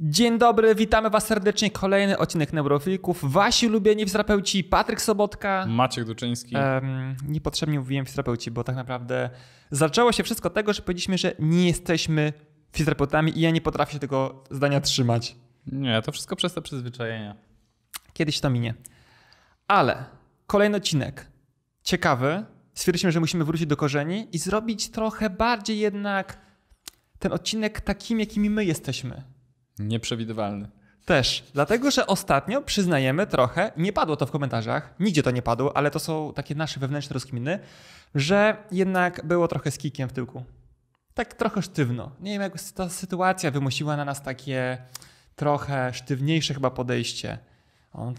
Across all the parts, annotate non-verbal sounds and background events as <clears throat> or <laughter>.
Dzień dobry, witamy Was serdecznie. Kolejny odcinek Neurofilków. Wasi ulubieni fizterapeuci Patryk Sobotka. Maciek Duczyński. Um, niepotrzebnie mówiłem fizterapeuci, bo tak naprawdę zaczęło się wszystko tego, że powiedzieliśmy, że nie jesteśmy fizjoterapeutami i ja nie potrafię się tego zdania trzymać. Nie, to wszystko przez te przyzwyczajenia. Kiedyś to minie. Ale kolejny odcinek. Ciekawy. Stwierdziliśmy, że musimy wrócić do korzeni i zrobić trochę bardziej jednak ten odcinek takim, jakimi my jesteśmy Nieprzewidywalny. Też, dlatego że ostatnio przyznajemy trochę, nie padło to w komentarzach, nigdzie to nie padło, ale to są takie nasze wewnętrzne rozkminy, że jednak było trochę z kikiem w tyłku. Tak trochę sztywno. Nie wiem, jak ta sytuacja wymusiła na nas takie trochę sztywniejsze chyba podejście.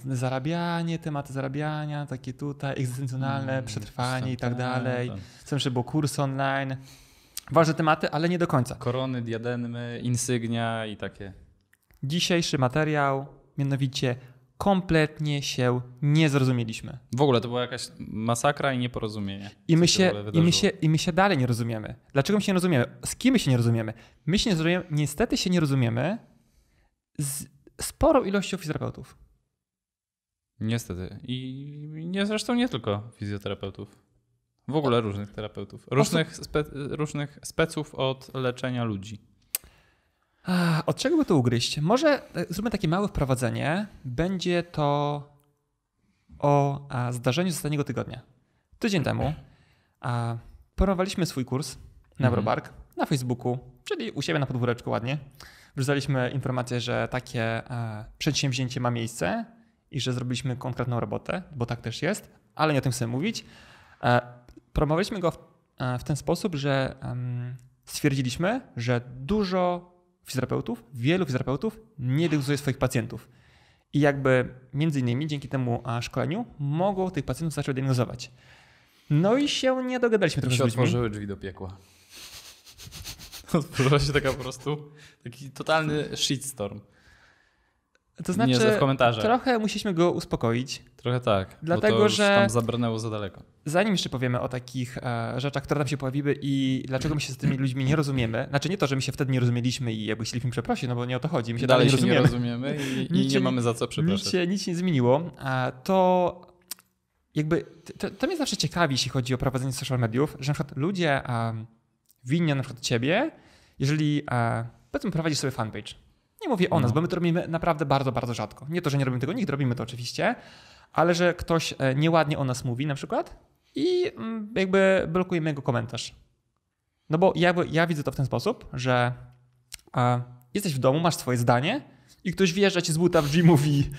zarabianie, tematy zarabiania, takie tutaj, egzystencjonalne, hmm, przetrwanie i tak, tak dalej. Tak. Chcę, żeby był kurs online. Ważne tematy, ale nie do końca. Korony, diademy, insygnia i takie dzisiejszy materiał, mianowicie kompletnie się nie zrozumieliśmy. W ogóle to była jakaś masakra i nieporozumienie. I my, się, i, my się, I my się dalej nie rozumiemy. Dlaczego my się nie rozumiemy? Z kim my się nie rozumiemy? My się nie rozumiemy, niestety się nie rozumiemy z sporą ilością fizjoterapeutów. Niestety. I nie, zresztą nie tylko fizjoterapeutów. W ogóle różnych terapeutów. Różnych, spe, różnych speców od leczenia ludzi. Od czego by to ugryźć? Może e, zróbmy takie małe wprowadzenie. Będzie to o zdarzeniu z ostatniego tygodnia. Tydzień temu promowaliśmy swój kurs na mhm. Brobark na Facebooku, czyli u siebie na podwóreczku ładnie. Wrzucaliśmy informację, że takie e, przedsięwzięcie ma miejsce i że zrobiliśmy konkretną robotę, bo tak też jest, ale nie o tym chcę mówić. E, promowaliśmy go w ten sposób, że stwierdziliśmy, że dużo fizjoterapeutów, wielu fizjoterapeutów nie diagnozuje swoich pacjentów. I jakby między innymi dzięki temu szkoleniu mogą tych pacjentów zacząć diagnozować. No i się nie dogadaliśmy trochę się z ludźmi. otworzyły drzwi do piekła. <laughs> Otworzyła się taka po prostu taki totalny shitstorm. To znaczy, trochę musieliśmy go uspokoić. Trochę tak, dlatego, bo to już że tam zabrnęło za daleko zanim jeszcze powiemy o takich e, rzeczach, które tam się pojawiły i dlaczego my się z tymi ludźmi nie rozumiemy, znaczy nie to, że my się wtedy nie rozumieliśmy i jakby chcieliśmy przeprosić, no bo nie o to chodzi, my się dalej, dalej się nie rozumiemy, nie rozumiemy i, nic, i, nie mamy za co przepraszać. Nic się, nic nie zmieniło, e, to jakby, to, to mnie zawsze ciekawi, jeśli chodzi o prowadzenie social mediów, że na przykład ludzie winią e, winni na przykład ciebie, jeżeli po e, powiedzmy prowadzisz sobie fanpage, nie mówię o nas, no. bo my to robimy naprawdę bardzo, bardzo rzadko. Nie to, że nie robimy tego, nikt robimy to oczywiście, ale że ktoś nieładnie o nas mówi na przykład, i mm, jakby blokujemy jego komentarz. No bo jakby ja widzę to w ten sposób, że e, jesteś w domu, masz swoje zdanie i ktoś wjeżdża ci z buta w drzwi mówi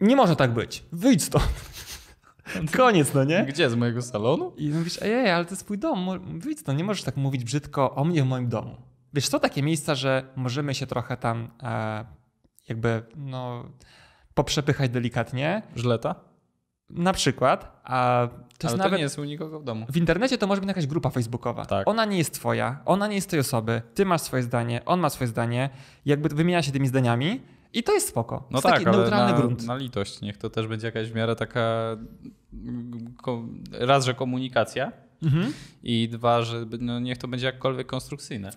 nie może tak być, wyjdź stąd. <laughs> Koniec, no nie? Gdzie, z mojego salonu? I mówisz, ej, ale to jest twój dom, wyjdź stąd, nie możesz tak mówić brzydko o mnie w moim domu. Wiesz, są takie miejsca, że możemy się trochę tam e, jakby, no, poprzepychać delikatnie. Żleta? Na przykład, a to jest Ale nawet. nie jest u nikogo w domu. W internecie to może być jakaś grupa facebookowa. Tak. Ona nie jest twoja, ona nie jest tej osoby. Ty masz swoje zdanie, on ma swoje zdanie. Jakby wymienia się tymi zdaniami. I to jest spoko. No jest tak, taki neutralny na, grunt. Na litość, niech to też będzie jakaś w miarę taka mm, raz, że komunikacja mhm. i dwa, że no niech to będzie jakkolwiek konstrukcyjne.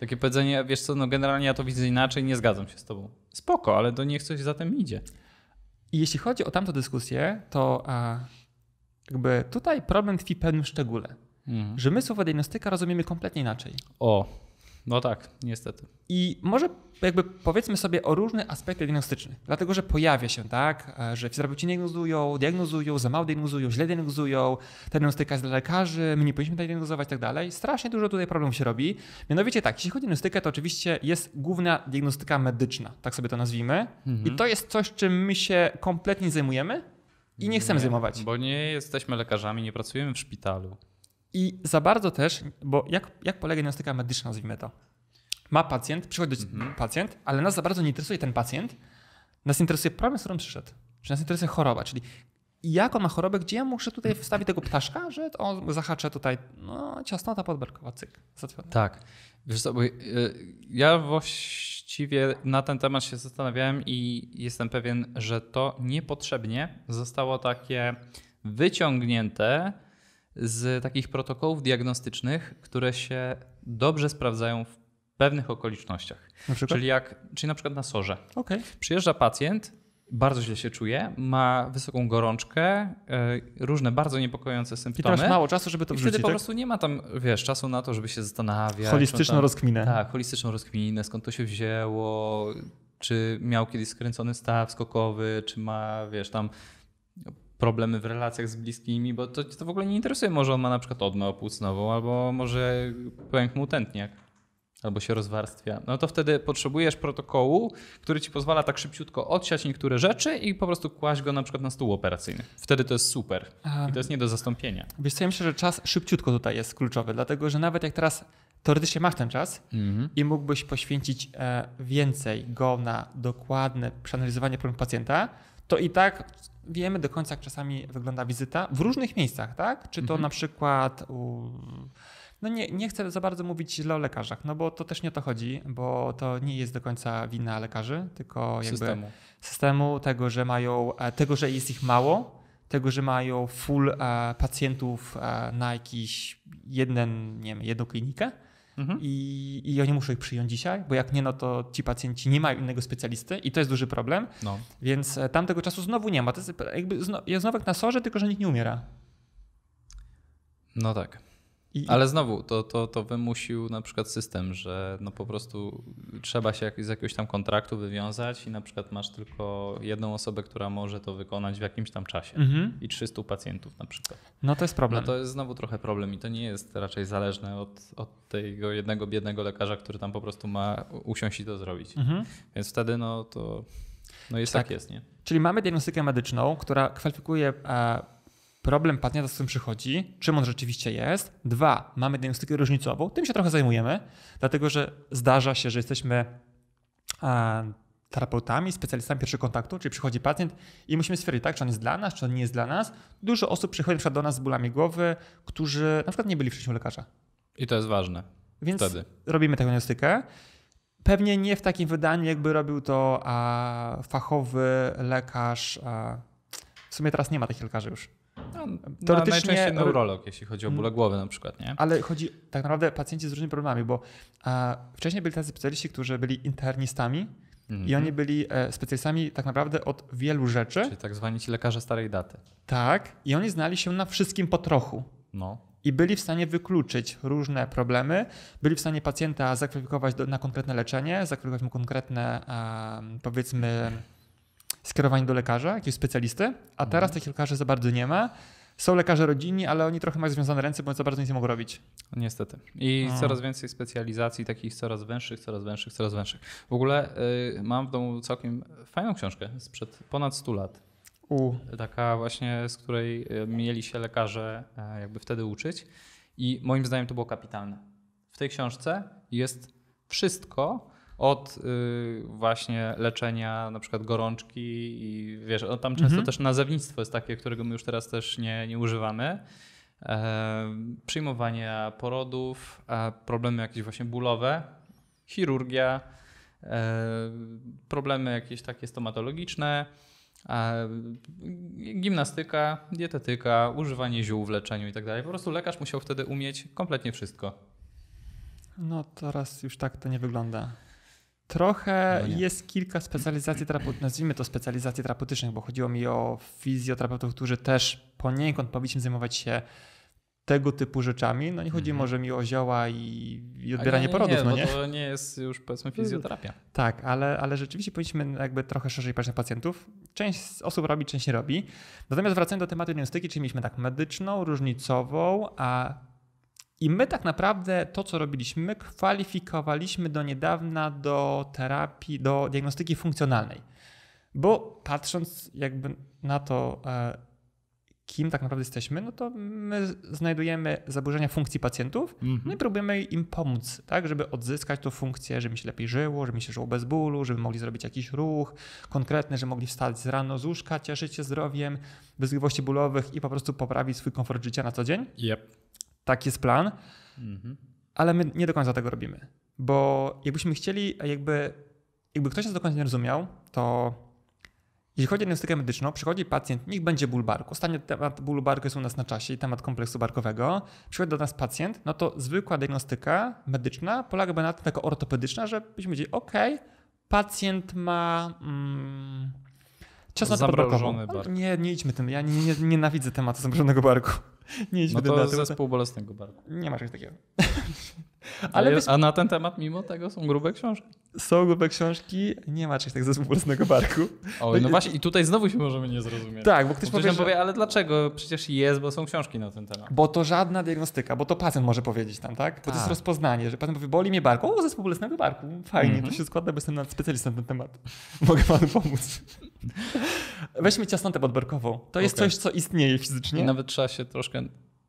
Takie powiedzenie, wiesz co, no generalnie ja to widzę inaczej, nie zgadzam się z tobą. Spoko, ale to niech coś za tym idzie. I jeśli chodzi o tamtą dyskusję, to a, e, jakby tutaj problem tkwi w pewnym szczególe, mhm. że my słowo diagnostyka rozumiemy kompletnie inaczej. O. No tak, niestety. I może jakby powiedzmy sobie o różnych aspektach diagnostycznych, dlatego że pojawia się tak, że fizjoterapeuci nie diagnozują, diagnozują, za mało diagnozują, źle diagnozują, ta diagnostyka jest dla lekarzy, my nie powinniśmy tak diagnozować i tak dalej. Strasznie dużo tutaj problemów się robi. Mianowicie tak, jeśli chodzi o diagnostykę, to oczywiście jest główna diagnostyka medyczna, tak sobie to nazwijmy. Mhm. I to jest coś, czym my się kompletnie zajmujemy i nie chcemy nie, zajmować. Bo nie jesteśmy lekarzami, nie pracujemy w szpitalu. I za bardzo też, bo jak, jak polega diagnostyka medyczna, nazwijmy to? Ma pacjent, przychodzi mhm. pacjent, ale nas za bardzo nie interesuje ten pacjent, nas interesuje problem, z którym przyszedł. Czy nas interesuje choroba, czyli jak on ma chorobę, gdzie ja muszę tutaj wstawić tego ptaszka, że on zahacze tutaj, no, ciasnota podberkowa, cyk, zatwierdza. Tak. Wiesz co, bo y, ja właściwie na ten temat się zastanawiałem i jestem pewien, że to niepotrzebnie zostało takie wyciągnięte z takich protokołów diagnostycznych, które się dobrze sprawdzają w pewnych okolicznościach. Czyli, jak, czyli na przykład na sorze. Okay. Przyjeżdża pacjent, bardzo źle się czuje, ma wysoką gorączkę, e, różne bardzo niepokojące symptomy. I teraz mało czasu, żeby to wrzucić, I wtedy po tak? prostu nie ma tam, wiesz, czasu na to, żeby się zastanawiać. Holistyczną tam, rozkminę. Tak, holistyczną rozkminę, skąd to się wzięło, czy miał kiedyś skręcony staw skokowy, czy ma, wiesz, tam problemy w relacjach z bliskimi, bo to, to w ogóle nie interesuje. Może on ma na przykład odmę opłucnową, albo może pęk mu tętniak, albo się rozwarstwia. No to wtedy potrzebujesz protokołu, który ci pozwala tak szybciutko odsiać niektóre rzeczy i po prostu kłaść go na przykład na stół operacyjny. Wtedy to jest super i to jest nie do zastąpienia. Wiesz co, ja myślę, że czas szybciutko tutaj jest kluczowy, dlatego że nawet jak teraz teoretycznie masz ten czas mhm. i mógłbyś poświęcić e, więcej go na dokładne przeanalizowanie problemu pacjenta, to i tak wiemy do końca, jak czasami wygląda wizyta w różnych miejscach, tak? Czy to mhm. na przykład. U... No nie, nie chcę za bardzo mówić źle o lekarzach, no bo to też nie o to chodzi, bo to nie jest do końca wina lekarzy, tylko systemu. systemu tego, że mają, e, tego, że jest ich mało, tego, że mają full e, pacjentów e, na jakiś jeden, nie wiem, jedną klinikę mhm. i, i oni muszą ich przyjąć dzisiaj, bo jak nie, no to ci pacjenci nie mają innego specjalisty i to jest duży problem. No. Więc e, tamtego czasu znowu nie ma. To jest jakby znowu jak na sorze, tylko że nikt nie umiera. No tak. I... Ale znowu, to, to, to wymusił na przykład system, że no po prostu trzeba się z jakiegoś tam kontraktu wywiązać i na przykład masz tylko jedną osobę, która może to wykonać w jakimś tam czasie mm-hmm. i 300 pacjentów na przykład. No to jest problem. No to jest znowu trochę problem i to nie jest raczej zależne od, od tego jednego biednego lekarza, który tam po prostu ma usiąść i to zrobić. Mm-hmm. Więc wtedy no to no jest tak. tak. jest, nie? Czyli mamy diagnostykę medyczną, która kwalifikuje... a e, problem pacjenta, z którym przychodzi, czym on rzeczywiście jest. Dwa, mamy diagnostykę różnicową, tym się trochę zajmujemy, dlatego że zdarza się, że jesteśmy a, terapeutami, specjalistami pierwszego kontaktu, czyli przychodzi pacjent i musimy stwierdzić, tak, czy on jest dla nas, czy on nie jest dla nas. Dużo osób przychodzi na do nas z bólami głowy, którzy na przykład nie byli wcześniej u lekarza. I to jest ważne. Więc Wtedy. robimy tę diagnostykę. Pewnie nie w takim wydaniu, jakby robił to a, fachowy lekarz. A, w sumie teraz nie ma takich lekarzy już. No, Teoretycznie... Najczęściej neurolog, jeśli chodzi o mm. bóle głowy na przykład. Nie? Ale chodzi tak naprawdę pacjenci z różnymi problemami, bo a, wcześniej byli tacy specjaliści, którzy byli internistami, Mm -hmm. I mhm. oni byli e, specjalistami tak naprawdę od wielu rzeczy. Czyli tak zwani ci lekarze starej daty. Tak. I oni znali się na wszystkim po trochu. No. I byli w stanie wykluczyć różne problemy, byli w stanie pacjenta zakwalifikować do, na konkretne leczenie, zakwalifikować mu konkretne, powiedzmy, skierowani do lekarza, jakiegoś specjalisty, a mhm. teraz mhm. tych lekarzy za bardzo nie ma. Są lekarze rodzinni, ale oni trochę mają związane ręce, bo za bardzo nic nie mogą robić. Niestety. I no. coraz więcej specjalizacji takich coraz węższych, coraz węższych, coraz węższych. W ogóle y, mam w domu całkiem fajną książkę sprzed ponad 100 lat. U. Taka właśnie, z której y, mieli się lekarze e, jakby wtedy uczyć. I moim zdaniem to było kapitalne. W tej książce jest wszystko, od y, właśnie leczenia na przykład gorączki i wiesz, no tam często mhm. też nazewnictwo jest takie, którego my już teraz też nie, nie używamy. E, przyjmowanie porodów, e, problemy jakieś właśnie bólowe, chirurgia, e, problemy jakieś takie stomatologiczne, e, gimnastyka, dietetyka, używanie ziół w leczeniu i tak dalej. Po prostu lekarz musiał wtedy umieć kompletnie wszystko. No teraz już tak to nie wygląda. Trochę no jest kilka specjalizacji, nazwijmy to specjalizacji terapeutycznych, bo chodziło mi o fizjoterapeutów, którzy też poniekąd powinni zajmować się tego typu rzeczami. No nie chodzi mm. może mi o zioła i, i odbieranie nie, nie, porodów. Nie, no nie? to nie jest już powiedzmy fizjoterapia. Tak, ale, ale rzeczywiście powinniśmy jakby trochę szerzej patrzeć na pacjentów. Część osób robi, część nie robi. Natomiast wracając do tematu diagnostyki, czyli mieliśmy tak medyczną, różnicową, a i my tak naprawdę to, co robiliśmy, kwalifikowaliśmy do niedawna do terapii, do diagnostyki funkcjonalnej. Bo patrząc jakby na to, e, kim tak naprawdę jesteśmy, no to my znajdujemy zaburzenia funkcji pacjentów mm-hmm. no i próbujemy im pomóc, tak, żeby odzyskać tą funkcję, żeby mi się lepiej żyło, żeby mi się żyło bez bólu, żeby mogli zrobić jakiś ruch konkretny, żeby mogli wstać z rano z łóżka, cieszyć się zdrowiem, bez bólowych i po prostu poprawić swój komfort życia na co dzień. Yep tak jest plan, mhm. ale my nie do końca tego robimy. Bo jakbyśmy chcieli, jakby, jakby ktoś nas do końca nie rozumiał, to jeśli chodzi o diagnostykę medyczną, przychodzi pacjent, niech będzie ból barku. Ostatnio temat bólu barku jest u nas na czasie temat kompleksu barkowego. Przychodzi do nas pacjent, no to zwykła diagnostyka medyczna polegałaby na tym, jako ortopedyczna, że byśmy powiedzieli, ok, pacjent ma mm, na podbarkową. Nie, nie idźmy tym, ja nie, nie, nienawidzę tematu zamrożonego barku. Nie idźmy no to do tematu. zespół bolesnego barku. Nie ma czegoś takiego. <laughs> Ale byś... A na ten temat mimo tego są grube książki. Są grube książki, nie ma czegoś tak zespół bolesnego barku. <laughs> Oj, no właśnie i tutaj znowu się możemy nie zrozumieć. Tak, bo ktoś, bo ktoś powie, że... powie, ale dlaczego? Przecież jest, bo są książki na ten temat. Bo to żadna diagnostyka, bo to pacjent może powiedzieć tam, tak? Bo tak. to jest tak. rozpoznanie, że pacjent powie, boli mnie barku, o, zespół bolesnego barku, fajnie, mm -hmm. to mhm. się składa, bo jestem specjalistą na ten temat. <laughs> Mogę panu pomóc. Weźmy ciasnotę podberkową. To jest okay. coś, co istnieje fizycznie. I nawet trzeba się troszkę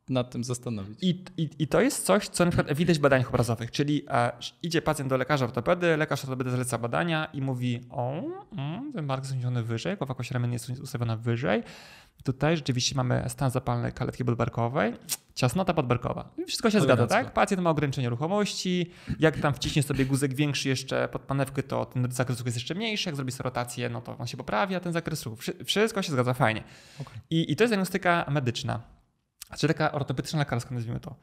nad tym zastanowić. I, i, I, to jest coś, co na przykład widać w badaniach obrazowych, czyli e, idzie pacjent do lekarza ortopedy, lekarz ortopedy zaleca badania i mówi, o, mm, ten bark jest uniesiony wyżej, głowa kości ramienia jest ustawiona wyżej, tutaj rzeczywiście mamy stan zapalny kaletki podbarkowej, ciasnota podbarkowa. wszystko się zgadza, tak? Pacjent ma ograniczenie ruchomości, jak tam wciśnie sobie guzek większy jeszcze pod panewkę, to ten zakres ruchu jest jeszcze mniejszy, jak zrobi sobie rotację, no to on się poprawia, ten zakres ruchu. Wszystko się zgadza fajnie. Okay. I, I to jest diagnostyka medyczna znaczy taka ortopedyczna lekarska, nazwijmy to.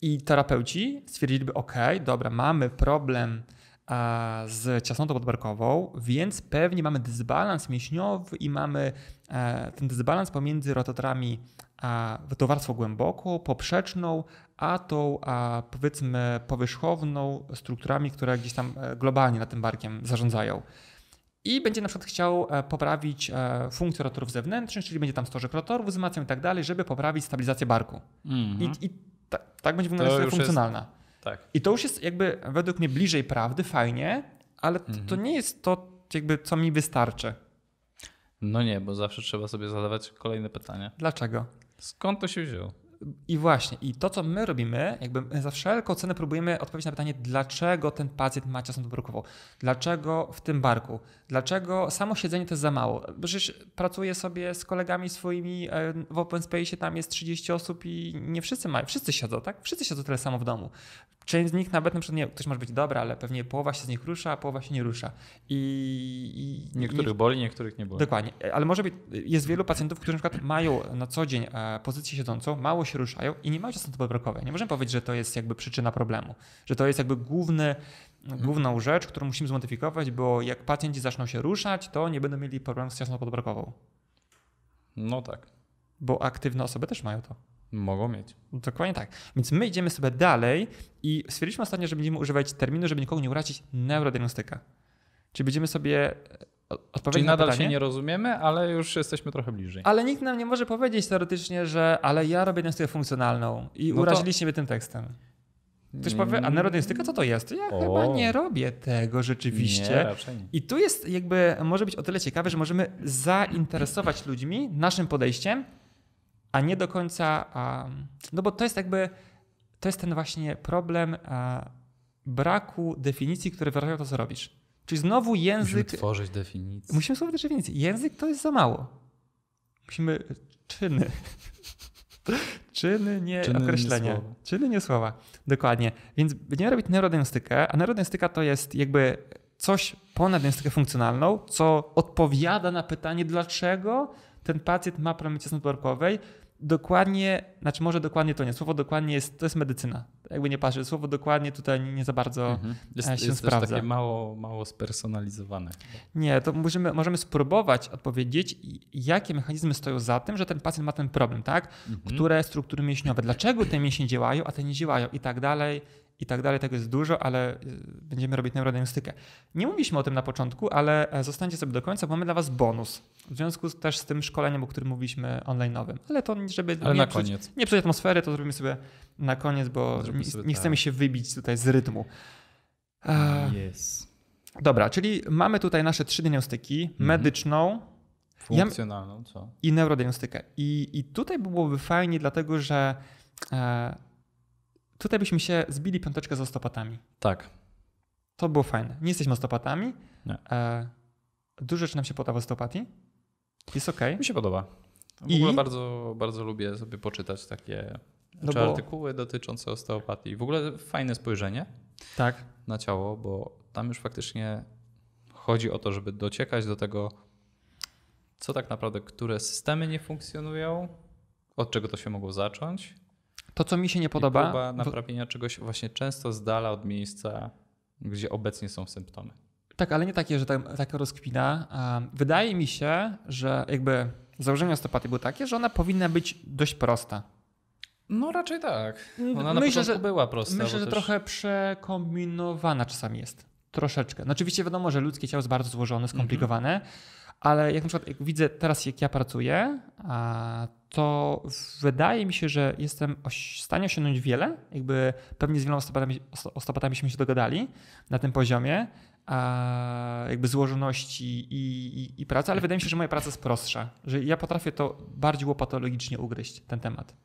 I terapeuci stwierdziliby, ok, dobra, mamy problem z ciasnotą podbarkową, więc pewnie mamy dysbalans mięśniowy i mamy e, ten dysbalans pomiędzy rotatorami wytowarstwo głęboką poprzeczną, a tą a powiedzmy powierzchowną strukturami, które gdzieś tam e, globalnie nad tym barkiem zarządzają i będzie na przykład chciał e, poprawić e, funkcję rotorów zewnętrznych, czyli będzie tam stożek rotorów wzmacniał i tak dalej, żeby poprawić stabilizację barku. I, mhm. i tak, tak, będzie wyglądać funkcjonalna. Jest, tak. I to już jest jakby według mnie bliżej prawdy, fajnie, ale to, to mhm. nie jest to jakby co mi wystarczy. No nie, bo zawsze trzeba sobie zadawać kolejne pytania. Dlaczego? Skąd to się wziął? I właśnie, i to co my robimy, jakby za wszelką cenę próbujemy odpowiedzieć na pytanie, dlaczego ten pacjent ma ciasną barkową, dlaczego w tym barku, dlaczego samo siedzenie to jest za mało. Przecież pracuję sobie z kolegami swoimi e, w open space, tam jest 30 osób i nie wszyscy mają, wszyscy siedzą, tak? Wszyscy siedzą tyle samo w domu część z nich nawet, na przykład, nie, ktoś może być dobra, ale pewnie połowa się z nich rusza, a połowa się nie rusza. I, i niektórych boli, niektórych nie boli. Dokładnie, ale może być, jest wielu pacjentów, którzy na przykład mają na co dzień e, pozycję siedzącą, mało się ruszają i nie mają często pobrokowe. Nie możemy powiedzieć, że to jest jakby przyczyna problemu, że to jest jakby główny, mhm. główną rzecz, którą musimy zmodyfikować, bo jak pacjenci zaczną się ruszać, to nie będą mieli problemu z ciasną podbrokową. No tak. Bo aktywne osoby też mają to. Mogą mieć. No, dokładnie tak. Więc my idziemy sobie dalej i stwierdziliśmy ostatnio, że będziemy używać terminu, żeby nikogo nie urazić, neurodiagnostyka. Czy będziemy sobie e, odpowiedzieć Czyli na nadal pytanie? się nie rozumiemy, ale już jesteśmy trochę bliżej. Ale nikt nam nie może powiedzieć teoretycznie, że ale ja robię diagnostykę funkcjonalną i no uraziliście to... mnie tym tekstem. Ktoś powie, a mm. neurodiagnostyka co to jest? Ja o. chyba nie robię tego rzeczywiście. Nie, nie. I tu jest jakby, może być o tyle ciekawe, że możemy zainteresować ludźmi naszym podejściem, a nie do końca. No bo to jest jakby. To jest ten właśnie problem e, braku definicji, które wyrażają to, co robisz. Czyli znowu język. Musimy tworzyć definicję. Musimy tworzyć definicję. Język to jest za mało. Musimy. Czyny. <laughs> Czyny, nie Czyny, określenia. Nie Czyny, nie słowa. Dokładnie. Więc będziemy robić neurodiagnostykę, a neurodiagnostyka to jest jakby coś ponad diagnostykę funkcjonalną, co odpowiada na pytanie, dlaczego ten pacjent ma problemy ciasnotworkowej, dokładnie, znaczy może dokładnie to nie, słowo dokładnie jest, to jest medycyna. Jakby nie patrzę, słowo dokładnie tutaj nie za bardzo mhm. E, jest, się jest sprawdza. Jest takie mało, mało spersonalizowane. Nie, to możemy, możemy spróbować odpowiedzieć, jakie mechanizmy stoją za tym, że ten pacjent ma ten problem, tak? Mhm. Które struktury mięśniowe, dlaczego te mięśnie działają, a te nie działają i tak dalej, i tak dalej. Tego jest dużo, ale e, będziemy robić neurodiagnostykę. Nie mówiliśmy o tym na początku, ale e, zostańcie sobie do końca, bo mamy dla Was bonus. W związku też z tym szkoleniem, o którym mówiliśmy online'owym. Ale to, żeby ale nie, na koniec. nie psuć atmosfery, to zrobimy sobie na koniec, bo nie, nie, tak. chcemy się wybić tutaj z rytmu. Yes. Dobra, czyli mamy tutaj nasze trzy diagnostyki. Mhm. Medyczną, funkcjonalną, co? I neurodiagnostykę. I, I tutaj byłoby fajnie, dlatego że e, Tutaj byśmy się zbili piąteczkę z ostopatami. Tak. To było fajne. Nie jesteśmy ostopatami. Nie. E, dużo rzeczy nam się podoba w ostopatii. Jest ok. Mi się podoba. W I... ogóle bardzo, bardzo lubię sobie poczytać takie no czy znaczy bo... artykuły dotyczące osteopatii. W ogóle fajne spojrzenie tak. na ciało, bo tam już faktycznie chodzi o to, żeby dociekać do tego, co tak naprawdę, które systemy nie funkcjonują, od czego to się mogło zacząć to, co mi się nie podoba. I próba naprawienia w... czegoś właśnie często z dala od miejsca, gdzie obecnie są symptomy. Tak, ale nie takie, że tam, taka rozkwina. Wydaje mi się, że jakby założenie osteopatii było takie, że ona powinna być dość prosta. No raczej tak. Mm, ona myślę, że, była prosta. Myślę, że też... trochę przekombinowana czasami jest. Troszeczkę. No oczywiście wiadomo, że ludzkie ciało jest bardzo złożone, skomplikowane, mm -hmm. Ale jak na przykład jak widzę teraz, jak ja pracuję, to wydaje mi się, że jestem w stanie osiągnąć wiele. Jakby pewnie z wieloma ostopadami, ostopadamiśmy się dogadali na tym poziomie, jakby złożoności i, i, i pracy, ale wydaje mi się, że moja praca jest prostsza, że ja potrafię to bardziej łopatologicznie ugryźć, ten temat.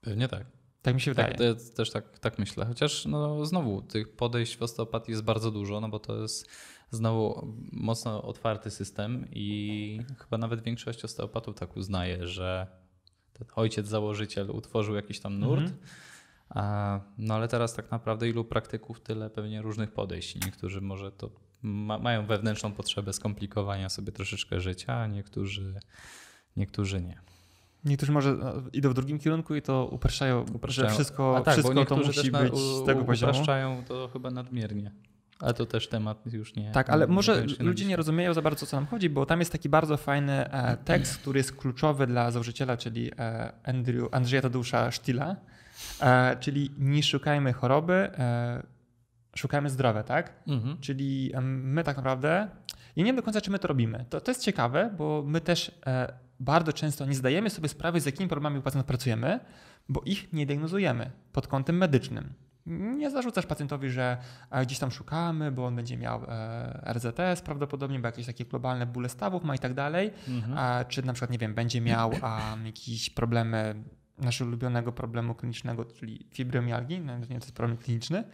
Pewnie tak. Tak mi się tak, wydaje. Tak, też tak, tak myślę. Chociaż no, znowu tych podejść w osteopatii jest bardzo dużo, no bo to jest znowu mocno otwarty system i chyba nawet większość osteopatów tak uznaje, że ten ojciec założyciel utworzył jakiś tam nurt. Mm -hmm. No ale teraz tak naprawdę ilu praktyków, tyle pewnie różnych podejść. Niektórzy może to ma, mają wewnętrzną potrzebę skomplikowania sobie troszeczkę życia, a niektórzy, niektórzy nie. Niektórzy może e, idą w drugim kierunku i to upraszają, upraszają. że wszystko, a tak, wszystko bo to musi być na, u, z tego poziomu. Upraszczają to chyba nadmiernie. Ale to też temat już nie. Tak, ale nie może ludzie nie rozumieją za bardzo, co nam chodzi, bo tam jest taki bardzo fajny e, tekst, który jest kluczowy dla założyciela, czyli e, Andrew, Andrzeja Tadeusza Sztila, e, czyli nie szukajmy choroby, szukajmy zdrowe, tak? Mhm. Czyli my tak naprawdę, i nie wiem do końca, czy my to robimy. To, to jest ciekawe, bo my też bardzo często nie zdajemy sobie sprawy, z jakimi problemami u pacjentów pracujemy, bo ich nie diagnozujemy pod kątem medycznym nie zarzucasz pacjentowi, że e, gdzieś tam szukamy, bo on będzie miał e, RZS prawdopodobnie, bo jakieś takie globalne bóle stawów ma i tak dalej, mhm. czy na przykład, nie wiem, będzie miał um, jakieś problemy naszego ulubionego problemu klinicznego, czyli fibromyalgii, no, nie, to jest problem kliniczny,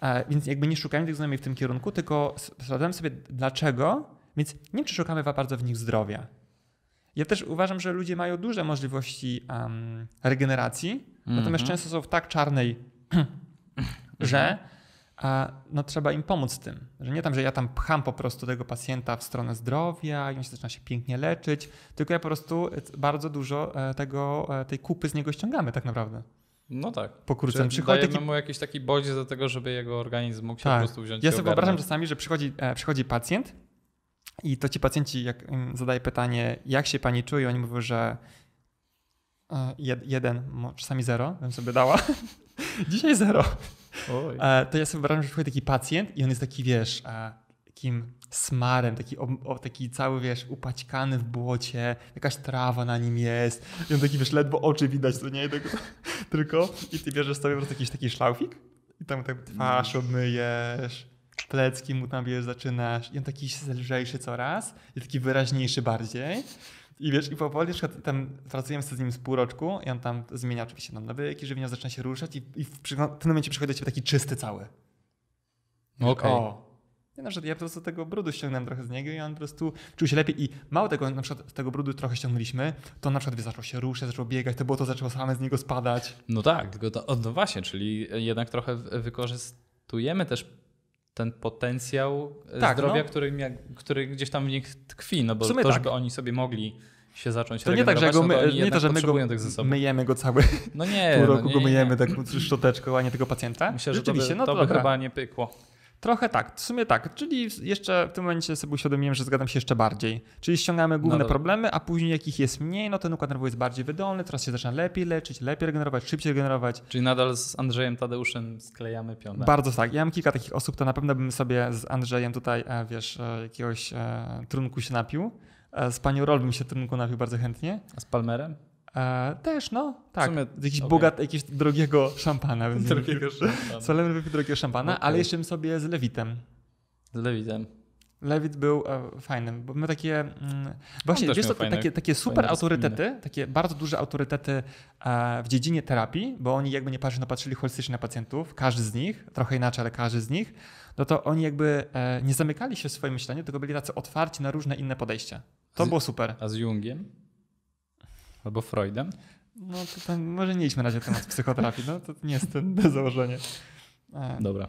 e, więc jakby nie szukamy tych znajomych w tym kierunku, tylko sprawdzamy sobie dlaczego, więc nie czy szukamy bardzo w nich zdrowia. Ja też uważam, że ludzie mają duże możliwości um, regeneracji, mm -hmm. natomiast mhm. często są w tak czarnej <clears throat> Mhm. że a, no, trzeba im pomóc z tym. Że nie tam, że ja tam pcham po prostu tego pacjenta w stronę zdrowia i on się zaczyna się pięknie leczyć, tylko ja po prostu e, bardzo dużo e, tego, e, tej kupy z niego ściągamy tak naprawdę. No tak. Pokrótce. Przychodzi dajemy taki... mu jakiś taki bodziec do tego, żeby jego organizm mógł się tak. po prostu wziąć Ja sobie wyobrażam czasami, że przychodzi, e, przychodzi pacjent i to ci pacjenci, jak im zadaję pytanie, jak się pani czuje, oni mówią, że e, jeden, czasami zero, bym sobie dała. <laughs> Dzisiaj zero. E, to ja sobie wyobrażam, że przychodzi taki pacjent i on jest taki, wiesz, e, takim smarem, taki, o, o, taki cały, wiesz, upaćkany w błocie, jakaś trawa na nim jest i on taki, wiesz, ledwo oczy widać, to nie, tylko, tak <laughs> tylko i ty bierzesz sobie po prostu jakiś taki szlaufik i tam tak twarz mm. obmyjesz, plecki mu tam, wiesz, zaczynasz i on taki lżejszy coraz i taki wyraźniejszy bardziej i wiesz, i powoli na przykład tam pracujemy z nim z pół roczku i on tam zmienia oczywiście tam nawyki, żywienia, zaczyna się ruszać i, i w, przy, w pewnym momencie przychodzi do ciebie taki czysty cały. No okej. Okay. Nie, że ja po prostu tego brudu ściągnąłem trochę z niego i on po prostu czuł się lepiej i mało tego, na przykład z tego brudu trochę ściągnęliśmy, to na przykład wie, zaczął się ruszać, zaczął biegać, to było to zaczęło same z niego spadać. No tak, tylko to, no właśnie, czyli jednak trochę wykorzystujemy też ten potencjał e, tak, zdrowia, no. który, który, gdzieś tam w nich tkwi, no bo to, tak. żeby oni sobie mogli się zacząć to nie tak, że no go my, no to nie to, że my go myjemy go cały no nie, <laughs> pół no roku no nie, go myjemy nie. tak szczoteczką, a nie tego pacjenta. Myślę, że to by, no to, to by chyba nie pykło. Trochę tak, w sumie tak. Czyli jeszcze w tym momencie sobie uświadomiłem, że zgadzam się jeszcze bardziej. Czyli ściągamy główne no problemy, a później jakich jest mniej, no ten układ nerwowy jest bardziej wydolny, teraz się zaczyna lepiej leczyć, lepiej regenerować, szybciej regenerować. Czyli nadal z Andrzejem Tadeuszem sklejamy pionę. Bardzo tak. Ja mam kilka takich osób, to na pewno bym sobie z Andrzejem tutaj, e, wiesz, e, jakiegoś e, trunku się napił. Z panią Rol bym się trunku napił bardzo chętnie. A z Palmerem? E, też, no, tak. Sumie, jakiś okay. bogat, jakiś drogiego szampana. drogiego szampana. Solem wypił drogiego szampana, okay. ale jeszcze sobie z Lewitem. Z Lewitem. Lewit był e, fajnym, bo my takie. Mm, właśnie, wiesz, to, fajne, takie, takie super autorytety, takie bardzo duże autorytety e, w dziedzinie terapii, bo oni jakby nie patrzą, no, patrzyli holistycznie na pacjentów, każdy z nich, trochę inaczej, ale każdy z nich, no to oni jakby e, nie zamykali się w swoim myśleniu, tylko byli tacy otwarci na różne inne podejścia. To z, było super. A z Jungiem? Albo Freudem? No to, może nie idźmy na razie temat psychoterapii, no to nie jest ten do <laughs> założenia. E, Dobra.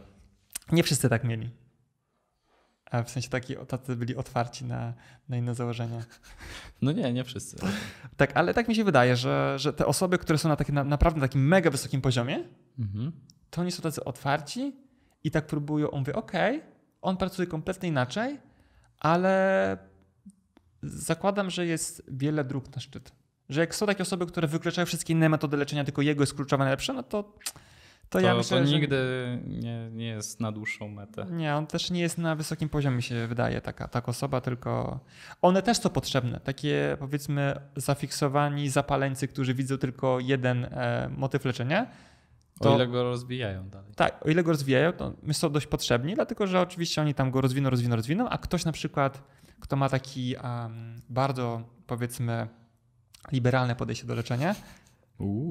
Nie wszyscy tak mieli. A e, w sensie taki, tacy byli otwarci na, na inne założenia. No nie, nie wszyscy. tak, ale tak mi się wydaje, że, że te osoby, które są na, taki, na naprawdę na takim mega wysokim poziomie, mhm. to oni są tacy otwarci i tak próbują, on Ok, okej, okay, on pracuje kompletnie inaczej, ale zakładam, że jest wiele dróg na szczyt. Że jak są takie osoby, które wykluczają wszystkie inne metody leczenia, tylko jego jest kluczowe najlepsza, no to to, to, ja myślę, to nigdy że... nie, nie jest na dłuższą metę. Nie, on też nie jest na wysokim poziomie, się wydaje, taka, taka osoba, tylko one też są potrzebne. Takie powiedzmy zafiksowani zapaleńcy, którzy widzą tylko jeden e, motyw leczenia. To, o ile go rozwijają dalej. Tak, o ile go rozwijają, to my są dość potrzebni, dlatego że oczywiście oni tam go rozwiną, rozwiną, rozwiną, a ktoś na przykład, kto ma taki um, bardzo powiedzmy liberalne podejście do leczenia.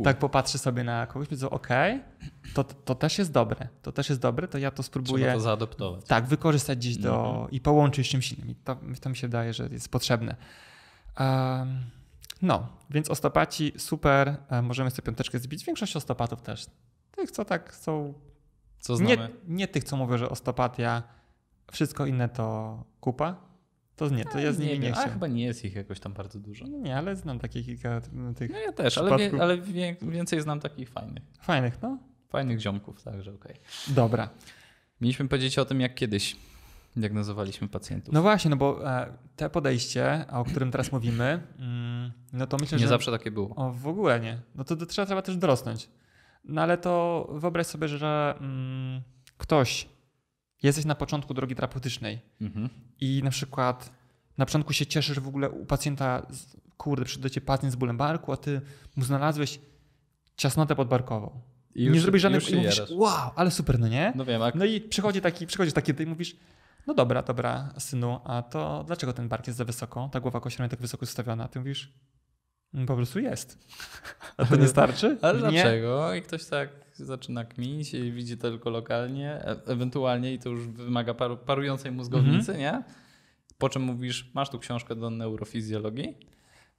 Tak popatrzę sobie na kogoś, mówię, ok, to, to też jest dobre, to też jest dobre, to ja to spróbuję. Trzeba to zaadoptować. Tak, wykorzystać dziś do, mhm. i połączyć z czymś innym. I to, to mi się daje, że jest potrzebne. Um, no, więc ostopaci super, e, możemy sobie piąteczkę zbić. Większość ostopatów też. Tych, co tak są. Co znamy? Nie, nie tych, co mówią, że ostopatia, wszystko inne to kupa to nie, to ja, ja z nimi nie, nie chciałem. A chyba nie jest ich jakoś tam bardzo dużo. Nie, ale znam takie kilka tych. No ja też, ale, wie, ale więcej znam takich fajnych. Fajnych, no? Fajnych ziomków, także okej. Okay. Dobra. Mieliśmy powiedzieć o tym, jak kiedyś diagnozowaliśmy pacjentów. No właśnie, no bo e, te podejście, o którym teraz mówimy, mm, no to myślę, nie że... Nie zawsze takie było. O, w ogóle nie. No to, to trzeba, trzeba też dorosnąć. No ale to wyobraź sobie, że mm, ktoś jesteś na początku drogi terapeutycznej mhm. i na przykład na początku się cieszysz w ogóle u pacjenta, kurde, przyszedł do ciebie pacjent z bólem barku, a ty mu znalazłeś ciasnotę podbarkową. I już, nie zrobisz żadnych i mówisz, wow, ale super, no nie? No wiem, a... No i przychodzi taki, przychodzi taki ty i mówisz, no dobra, dobra, synu, a to dlaczego ten bark jest za wysoko, ta głowa kościelna tak wysoko ustawiona? Ty mówisz, mm, po prostu jest. <laughs> A to nie starczy? Ale nie? dlaczego? I ktoś tak, zaczyna kmić i widzi to tylko lokalnie, e, ewentualnie i to już wymaga paru, parującej mózgownicy, mhm. nie? Po czym mówisz, masz tu książkę do neurofizjologii.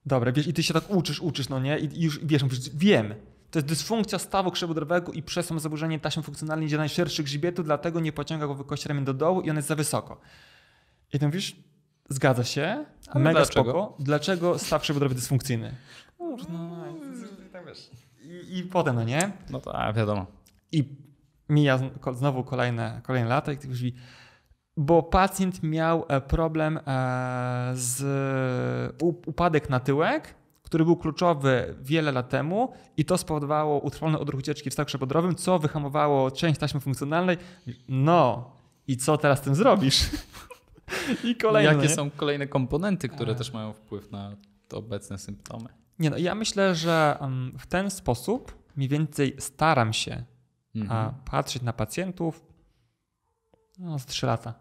Dobra, wiesz, i ty się tak uczysz, uczysz, no nie? I już wiesz, mówisz, wiem. To jest dysfunkcja stawu krzewodrowego i przez to zaburzenie taśmy funkcjonalnej idzie najszerszy grzbietu, dlatego nie pociąga głowy kości ramię do dołu i on jest za wysoko. I ty mówisz, zgadza się, Ale mega dlaczego? spoko. Dlaczego staw krzewodrowy dysfunkcyjny? No, no, no, no, no, i, potem, no nie? No tak, wiadomo. I mija znowu kolejne, kolejne lata i ktoś mówi, bo pacjent miał e, problem e, z upadek na tyłek, który był kluczowy wiele lat temu i to spowodowało utrwalony odruch ucieczki w stakrze podrowym, co wyhamowało część taśmy funkcjonalnej. No i co teraz z tym zrobisz? <laughs> I kolejne. Jakie no są kolejne komponenty, które e. też mają wpływ na obecne symptomy? Nie no, ja myślę, że w ten sposób mniej więcej staram się mhm. patrzeć na pacjentów no, z 3 lata.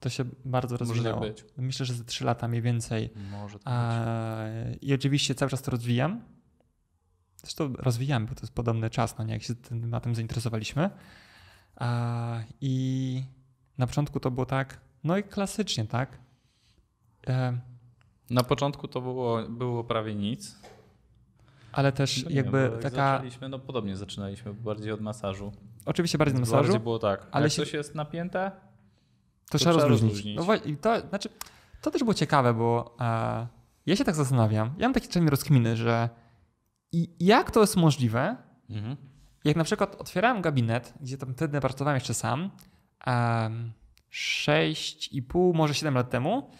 To się bardzo rozwijało. Może tak być. Myślę, że ze 3 lata mniej więcej. Może tak być. I oczywiście cały czas to rozwijam. Zresztą rozwijam, bo to jest podobny czas, no nie, jak się na tym zainteresowaliśmy. I na początku to było tak, no i klasycznie, tak? E, na początku to było, było prawie nic. Ale też no jakby wiem, jak taka. Zaczęliśmy, no podobnie zaczynaliśmy bardziej od masażu. Oczywiście bardziej od masażu. Bardziej było tak. Ale jak się... coś jest napięte, to, to trzeba rozluźnić. rozluźnić. No właśnie, to, znaczy, to też było ciekawe, bo e, ja się tak zastanawiam. Ja mam takie czasami rozkminy, że i, jak to jest możliwe, mhm. jak na przykład otwierałem gabinet, gdzie tam wtedy pracowałem jeszcze sam, sześć e, 6,5, może 7 lat temu,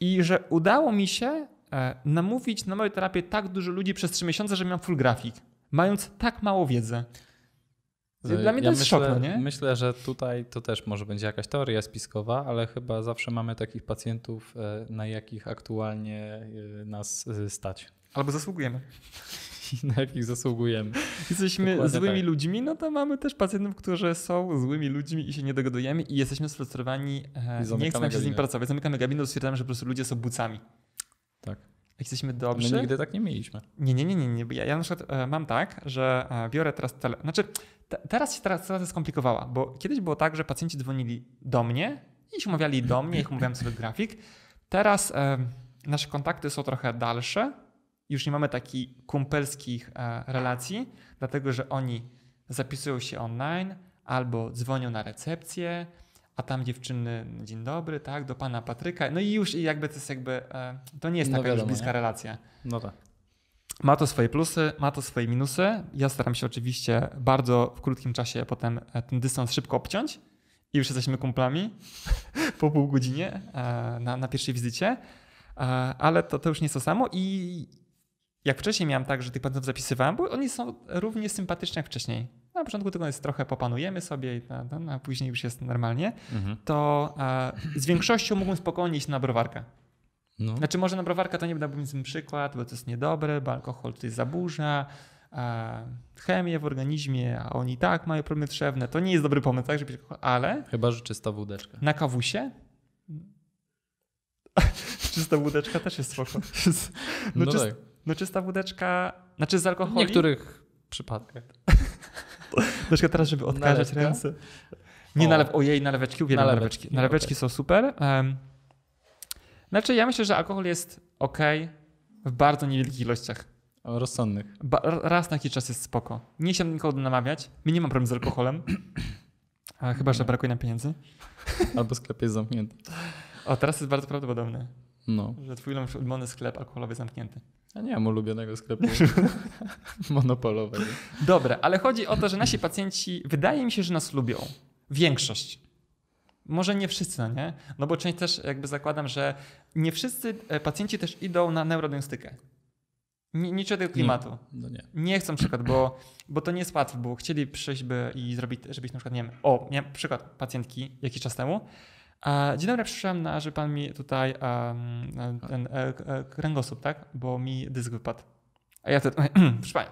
i że udało mi się e, namówić na moją terapię tak dużo ludzi przez 3 miesiące, że miałem full grafik, mając tak mało wiedzy. No Dla mnie ja to jest myślę, szok, no nie? Myślę, że tutaj to też może będzie jakaś teoria spiskowa, ale chyba zawsze mamy takich pacjentów, e, na jakich aktualnie e, nas stać. Albo zasługujemy na jakich zasługujemy. Jesteśmy Dokładnie złymi tak. ludźmi, no to mamy też pacjentów, którzy są złymi ludźmi i się nie dogadujemy i jesteśmy sfrustrowani, e, I nie chcemy się z nimi pracować. Zamykamy gabinet, stwierdzamy, że po prostu ludzie są bucami. Tak. Jak jesteśmy dobrze. My nigdy tak nie mieliśmy. Nie, nie, nie, nie. nie. Ja, ja na przykład e, mam tak, że e, biorę teraz tele. Znaczy, te, teraz się teraz sytuacja skomplikowała, bo kiedyś było tak, że pacjenci dzwonili do mnie i się umawiali do mnie, ich umawiałem sobie grafik. Teraz e, nasze kontakty są trochę dalsze już nie mamy takich kumpelskich e, relacji, dlatego że oni zapisują się online albo dzwonią na recepcję, a tam dziewczyny, dzień dobry, tak, do pana Patryka. No i już jakby to jest jakby, e, to nie jest no taka no wiadomo, już bliska nie? relacja. No tak. Ma to swoje plusy, ma to swoje minusy. Ja staram się oczywiście bardzo w krótkim czasie potem e, ten dystans szybko obciąć i już jesteśmy kumplami <laughs> po pół godzinie na, na pierwszej wizycie, ale to, to już nie jest to samo i jak wcześniej miałem tak, że tych pacjentów zapisywałem, bo oni są równie sympatyczni jak wcześniej. Na początku tylko jest trochę popanujemy sobie, a, później już jest normalnie, mhm. to e, z większością mógłbym spokojnie iść na browarkę. No. Znaczy może na browarkę to nie dałbym nic przykład, bo to jest niedobre, bo alkohol tutaj zaburza, e, chemię w organizmie, a oni tak mają problemy trzewne. To nie jest dobry pomysł, tak? Żeby, ale... Chyba, że czysta wódeczka. Na kawusie? <laughs> Czysta wódeczka też jest spoko. No, <laughs> no czyst... tak. No czysta wódeczka, znaczy z alkoholu. W niektórych przypadkach. <laughs> Troszkę teraz, żeby odkażać ręce. Nie o. nalew, ojej, naleweczki, uwielbiam naleweczki. Naleweczki, okay. są super. Um, znaczy ja myślę, że alkohol jest ok w bardzo niewielkich ilościach. O, rozsądnych. Ba raz na jakiś czas jest spoko. Nie się nikogo namawiać. My nie mam problemu z alkoholem. <clears throat> chyba, że brakuje nam pieniędzy. <laughs> Albo sklep jest zamknięty. O, teraz jest bardzo prawdopodobne. No. Że twój ulubiony sklep alkoholowy jest zamknięty. Ja nie mam ulubionego sklepu <laughs> monopolowego. Dobra, ale chodzi o to, że nasi pacjenci, wydaje mi się, że nas lubią. Większość. Może nie wszyscy, no nie? No bo część też jakby zakładam, że nie wszyscy e, pacjenci też idą na neurodiagnostykę. Niczego tego klimatu. Nie, no nie. nie chcą przykład, bo, bo to nie jest łatwe, bo chcieli przyjść by i zrobić, żebyś na przykład, nie wiem, o, miałem przykład pacjentki jakiś czas temu, Dzień dobry, przyszedłem, na, że pan mi tutaj um, ten e, e, kręgosłup, tak? Bo mi dysk wypadł. A ja wtedy, <clears throat> proszę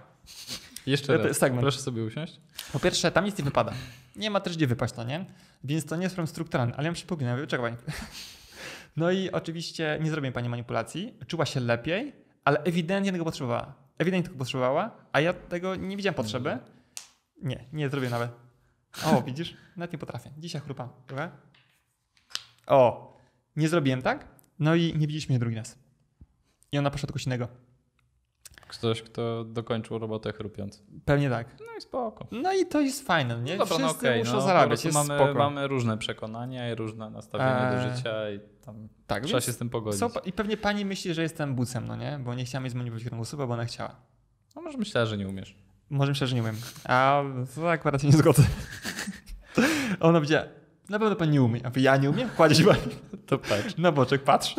Jeszcze raz, segment. proszę sobie usiąść. Po pierwsze, tam nic nie wypada. Nie ma też gdzie wypaść, to, no nie? Więc to nie jest problem strukturalny, ale ja przypominam, ja czekaj. <laughs> No i oczywiście nie zrobię pani manipulacji, czuła się lepiej, ale ewidentnie tego potrzebowała. Ewidentnie tego potrzebowała, a ja tego nie widziałem potrzeby. Nie, nie zrobię nawet. O, widzisz? Nawet nie potrafię. Dzisiaj chrupam, prawda? o, nie zrobiłem tak, no i nie widzieliśmy się drugi raz. I ona poszła do kogoś innego. Ktoś, kto dokończył robotę chrupiąc. Pewnie tak. No i spoko. No i to jest fajne, nie? To no dobra, Wszyscy no okay, muszą no, zarabiać, jest mamy, spoko. mamy różne przekonania i różne nastawienie eee, do życia i tam tak, trzeba się z tym pogodzić. I pewnie pani myśli, że jestem bucem, no nie? Bo nie chciała jej zmanipulować jedną osobę, bo ona chciała. No może myślała, że nie umiesz. Może myślała, że nie umiem. A akurat się nie zgodzę. <laughs> ona powiedziała, na pewno pan nie umie. A ja nie umiem? Kładzie się pani <laughs> to patrz. na boczek, patrz.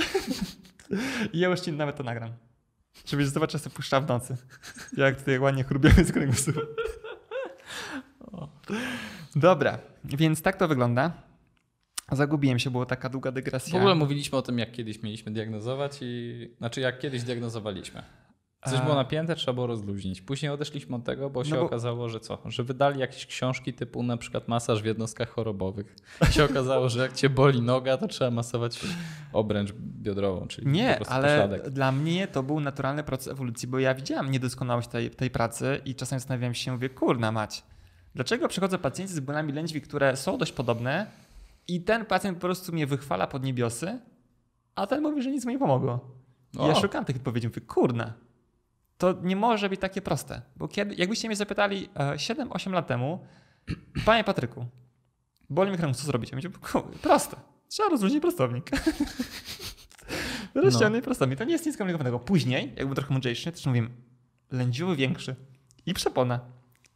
<laughs> I ja właśnie nawet to nagram. Żebyś zobaczył, co puszcza w nocy. Jak tutaj ładnie chrubiemy z kręgosłupa. <laughs> Dobra, więc tak to wygląda. Zagubiłem się, była taka długa dygresja. W ogóle mówiliśmy o tym, jak kiedyś mieliśmy diagnozować i znaczy jak kiedyś diagnozowaliśmy. Coś było e. napięte, trzeba było rozluźnić. Później odeszliśmy od tego, bo no się no bo... okazało, że co? Że wydali jakieś książki typu na przykład masaż w jednostkach chorobowych. I się <laughs> okazało, że jak cię boli noga, to trzeba masować obręcz biodrową, czyli Nie, ale pośladek. dla mnie to był naturalny proces ewolucji, bo ja widziałam niedoskonałość tej, tej pracy i czasem zastanawiałem się, mówię, kurna mać, dlaczego przychodzą pacjenci z bólami lędźwi, które są dość podobne i ten pacjent po prostu mnie wychwala pod niebiosy, a ten mówi, że nic mi nie pomogło. I ja szukam tych odpowiedzi, mówię, kurna to nie może być takie proste. Bo kiedy, jakbyście mnie zapytali 7-8 e, lat temu, panie Patryku, boli mi kręg, co zrobić? Ja mówię, proste. Trzeba rozluźnić prostownik. <laughs> Rozciągnij no. prostownik. To nie jest nic skomplikowanego. Później, jakby trochę mądrzejszy, też mówimy, lędziły większy i przepona.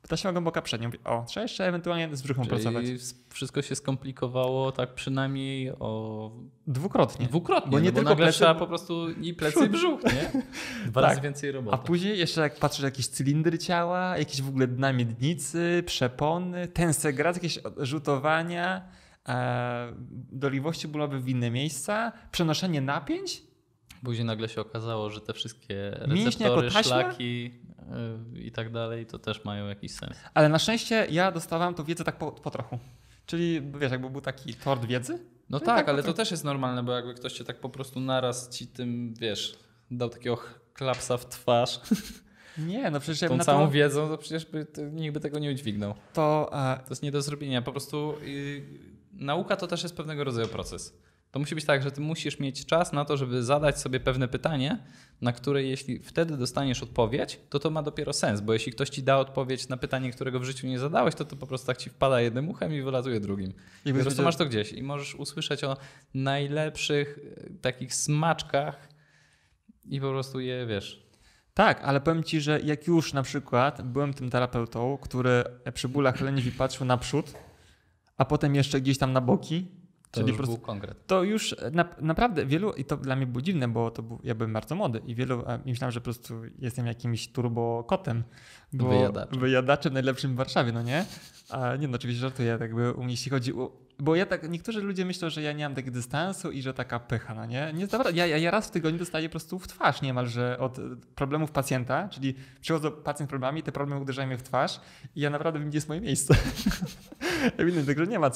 Dosiągam boka przednią. O, trzeba jeszcze ewentualnie z brzuchą Czyli pracować. Wszystko się skomplikowało tak przynajmniej o. Dwukrotnie. Dwukrotnie. Bo no nie no tylko bo nagle plecy... trzeba po prostu i plecy i brzuch, nie? <laughs> Dwa tak. razy więcej roboty. A później jeszcze jak patrzysz jakieś cylindry ciała, jakieś w ogóle dna miednicy, przepony, tensegrat, jakieś rzutowania, e, doliwości bólowe w inne miejsca, przenoszenie napięć. Później nagle się okazało, że te wszystkie receptory, Mięśnie jako taśma? szlaki Y, i tak dalej, to też mają jakiś sens. Ale na szczęście ja dostawałem tą wiedzę tak po, po trochu. Czyli wiesz, jakby był taki tort wiedzy. No tak, tak ale to też jest normalne, bo jakby ktoś cię tak po prostu naraz ci tym, wiesz, dał takiego klapsa w twarz. <laughs> Nie, no przecież... Tą całą to... wiedzą, to przecież by, to, nikt by tego nie udźwignął. To, e, to jest nie do zrobienia. Po prostu y, nauka to też jest pewnego rodzaju proces to musi być tak, że ty musisz mieć czas na to, żeby zadać sobie pewne pytanie, na które jeśli wtedy dostaniesz odpowiedź, to to ma dopiero sens, bo jeśli ktoś ci da odpowiedź na pytanie, którego w życiu nie zadałeś, to to po prostu tak ci wpada jednym uchem i wylatuje drugim. I po prostu masz to gdzieś i możesz usłyszeć o najlepszych e, takich smaczkach i po prostu je, wiesz, tak, ale powiem ci, że jak już na przykład byłem tym terapeutą, który przy bólach leniwi patrzył naprzód, a potem jeszcze gdzieś tam na boki, to Czyli już prostu, był konkret. To już e, na, naprawdę wielu, i to dla mnie było dziwne, bo to był, ja byłem bardzo młody i wielu e, myślałem, że po prostu jestem jakimś turbokotem. Bo wyjadaczem. wyjadaczem najlepszym w Warszawie, no nie? A nie no, oczywiście żartuję, jakby jeśli chodzi o, bo ja tak, niektórzy ludzie myślą, że ja nie mam takiego dystansu i że taka pycha, no nie? nie ja, ja, ja raz w tygodniu dostaję po prostu w twarz niemalże od e, problemów pacjenta, czyli przychodzą pacjent z problemami, te problemy uderzają mnie w twarz i ja naprawdę wiem, gdzie jest moje miejsce. <laughs> <laughs> Także nie ma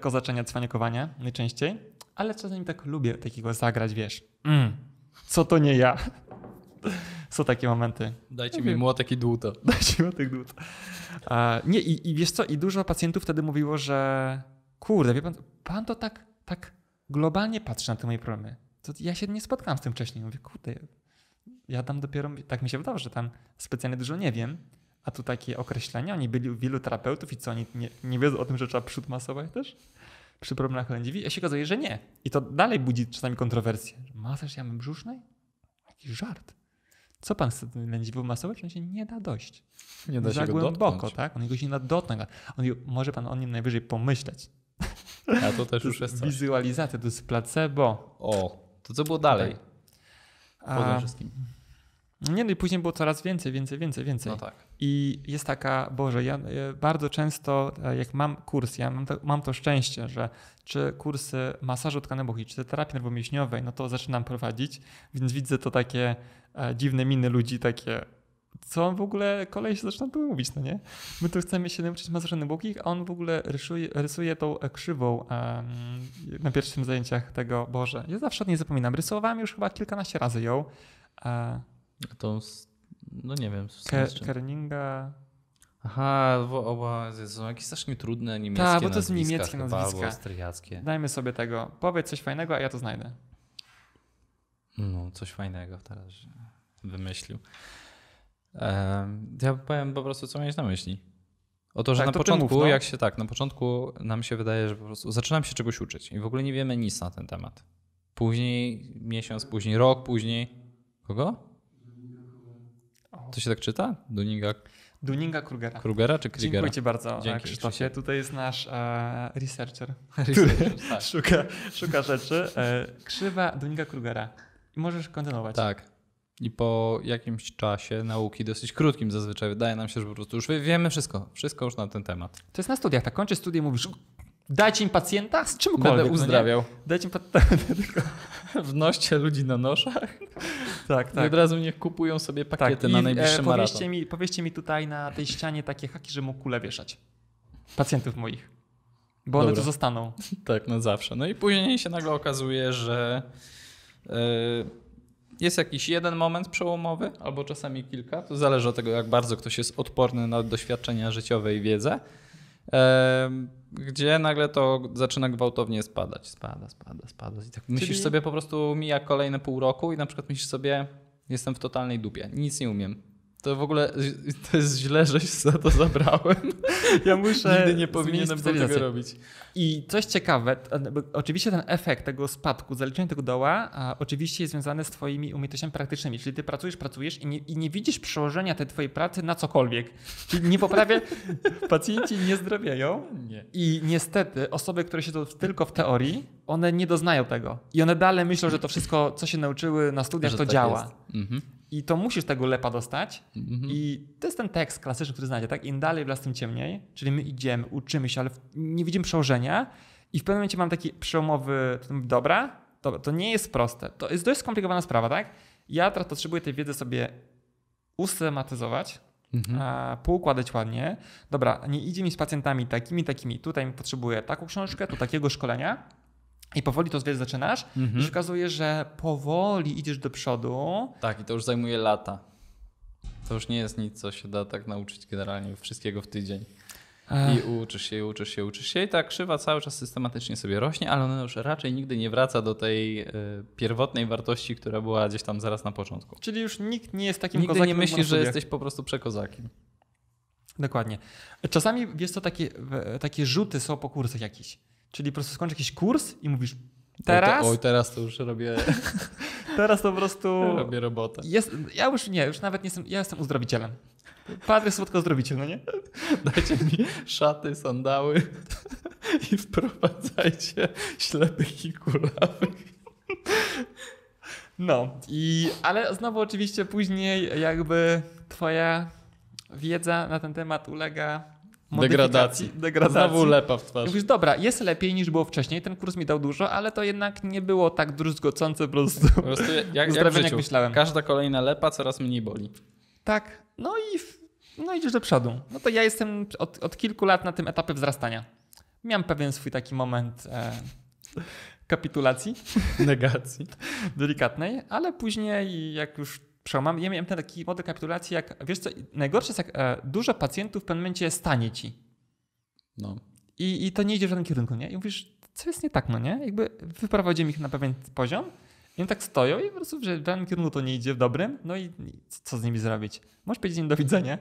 kozaczenia, cwaniakowania najczęściej, ale czasami tak lubię takiego zagrać, wiesz. Mm, co to nie ja? <laughs> Są takie momenty. <laughs> Dajcie mi młotek i dłuto. Dajcie mi młotek dłuto. nie, i, i wiesz co, i dużo pacjentów wtedy mówiło, że kurde, wie pan, pan to tak, tak globalnie patrzy na te moje problemy. To ja się nie spotkałam z tym wcześniej. Mówię, kurde, ja tam dopiero, tak mi się wydawało, że tam specjalnie dużo nie wiem, a tu takie określenia, oni byli wielu terapeutów i co, oni nie, nie wiedzą o tym, że trzeba przód masować też? Przy problemach lędziwi? A się okazuje, że nie. I to dalej budzi czasami kontrowersje. Masaż jamy brzusznej? Jakiś żart. Co pan chce tym masować? On się nie da dojść. Nie da Za się Za głęboko, dotknąć. tak? On go się nie da dotknąć. On, może pan o nim najwyżej pomyśleć. A to też to już jest coś. Wizualizacja, to jest placebo. O, to co było dalej? Poza wszystkim. Nie, no i później było coraz więcej, więcej, więcej, więcej. No tak. I jest taka, Boże, ja e, bardzo często e, jak mam kurs, ja mam to, mam to szczęście, że czy kursy masażu tkanego czy terapii nerwomięśniowej, no to zaczynam prowadzić, więc widzę to takie e, dziwne miny ludzi, takie co on w ogóle kolej się zaczyna tu mówić, no nie? My tu chcemy się nauczyć masażu głębokich, a on w ogóle rysuje, rysuje tą krzywą na pierwszych zajęciach tego, Boże, ja zawsze o niej zapominam. Rysowałem już chyba kilkanaście razy ją. A... Tą no nie wiem. Ke- Kerninga. Aha, bo oba są jakieś strasznie trudne niemieckie Tak, bo to jest niemieckie chyba, nazwiska. austriackie. Dajmy sobie tego. Powiedz coś fajnego, a ja to znajdę. No, coś fajnego teraz wymyślił. ja powiem po prostu, co miałeś na myśli. O to, że tak, na to początku, mów, no? jak się tak, na początku nam się wydaje, że po prostu zaczynam się czegoś uczyć i w ogóle nie wiemy nic na ten temat. Później, miesiąc później, rok później. Kogo? To się tak czyta? Dunninga? Duninga Krugera. Krugera czy Krigera? Dziękuję Ci bardzo, e, Dzięki, Krzysztofie. Tutaj jest nasz e, researcher, <laughs> researcher <laughs> tak. szuka, szuka rzeczy. E, krzywa Dunninga Krugera. możesz kontynuować. Tak. I po jakimś czasie nauki, dosyć krótkim zazwyczaj, wydaje nam się, że po prostu już wiemy wszystko. Wszystko już na ten temat. To jest na studiach, tak? Kończysz studia i mówisz, dajcie im pacjenta z czym Będę no uzdrawiał. No dajcie im pacjenta. <laughs> Wnoście ludzi na noszach. Tak, tak. I od razu niech kupują sobie tak, pakiety tak. na e, najbliższy e, powieście Mi, powieście mi tutaj na tej ścianie takie haki, że mógł kule wieszać. Pacjentów moich. Bo Dobra. one tu zostaną. <laughs> Tak, no zawsze. No i później się nagle okazuje, że e, jest jakiś jeden moment przełomowy, albo czasami kilka. To zależy od tego, jak bardzo ktoś jest odporny na doświadczenia życiowe i wiedzę. E, gdzie nagle to zaczyna gwałtownie spadać. Spada, spada, spada. I tak myślisz sobie po prostu mija kolejne pół roku i na przykład myślisz sobie, jestem w totalnej dupie, nic nie umiem. To w ogóle to jest źle, żeś za to zabrałem. Ja muszę. Nigdy nie powinienem był tego robić. I coś ciekawe, oczywiście ten efekt tego spadku, zaliczenia tego doła, oczywiście jest związany z Twoimi umiejętnościami praktycznymi. Czyli Ty pracujesz, pracujesz i nie, i nie widzisz przełożenia tej Twojej pracy na cokolwiek. Czyli nie poprawia, <laughs> pacjenci nie zdrowieją. Nie. I niestety osoby, które się to tylko w teorii, one nie doznają tego. I one dalej myślą, że to wszystko, co się nauczyły na studiach, to tak działa. Mhm. I to musisz tego lepa dostać. Mm -hmm. I to jest ten tekst klasyczny, który znacie, tak? Im dalej w las, tym ciemniej. Czyli my idziemy, uczymy się, ale nie widzimy przełożenia. I w pewnym momencie mam taki przełomowy, dobra, dobra, to nie jest proste. To jest dość skomplikowana sprawa, tak? Ja teraz potrzebuję tej wiedzy sobie usystematyzować, mhm. a, poukładać ładnie. Dobra, nie idzie mi z pacjentami takimi, takimi. Tutaj potrzebuję taką książkę, tu takiego szkolenia i powoli to wiesz, zaczynasz mhm. i się okazuje, że powoli idziesz do przodu. Tak, i to już zajmuje lata. To już nie jest nic, co się da tak nauczyć generalnie wszystkiego w tydzień. I uczysz się, i uczysz się, uczysz się i ta krzywa cały czas systematycznie sobie rośnie, ale ona już raczej nigdy nie wraca do tej e, pierwotnej wartości, która była gdzieś tam zaraz na początku. Czyli już nikt nie jest takim nigdy kozakiem. Nigdy nie myślisz, że jesteś po prostu przekozakiem. Dokładnie. Czasami jest to takie, takie rzuty są po kursach jakiś. Czyli po prostu skończ jakiś kurs i mówisz teraz? Oj, to, oj teraz to już robię... <laughs> teraz to po prostu... Robię robotę. Jest, ja już nie, już nawet nie jestem, ja jestem uzdrowicielem. Patry słodko zdrowiciel, no nie? <laughs> Dajcie mi szaty, sandały <laughs> i wprowadzajcie ślepych i kulawych. No, i, ale znowu oczywiście później jakby twoja wiedza na ten temat ulega Degradacji. Degradacji. Znowu lepa w twarz. Mówisz, dobra, jest lepiej niż było wcześniej, ten kurs mi dał dużo, ale to jednak nie było tak druzgocące po prostu. Po prostu jak, jak, jak myślałem. Każda kolejna lepa coraz mniej boli. Tak, no i no idziesz do przodu. No to ja jestem od, od kilku lat na tym etapie wzrastania. Miałem pewien swój taki moment e, kapitulacji. Negacji. <laughs> Delikatnej, ale później jak już przełamam. Ja miałem ten taki model kapitulacji, jak wiesz co, najgorsze jest, jak e, dużo pacjentów w pewnym momencie stanie ci. No. I, I to nie idzie w żaden kierunku, nie? I mówisz, co jest nie tak, no nie? Jakby wyprowadzimy ich na pewien poziom i oni tak stoją i po prostu, że w żadnym kierunku to nie idzie w dobrym, no i co z nimi zrobić? Możesz powiedzieć im do widzenia,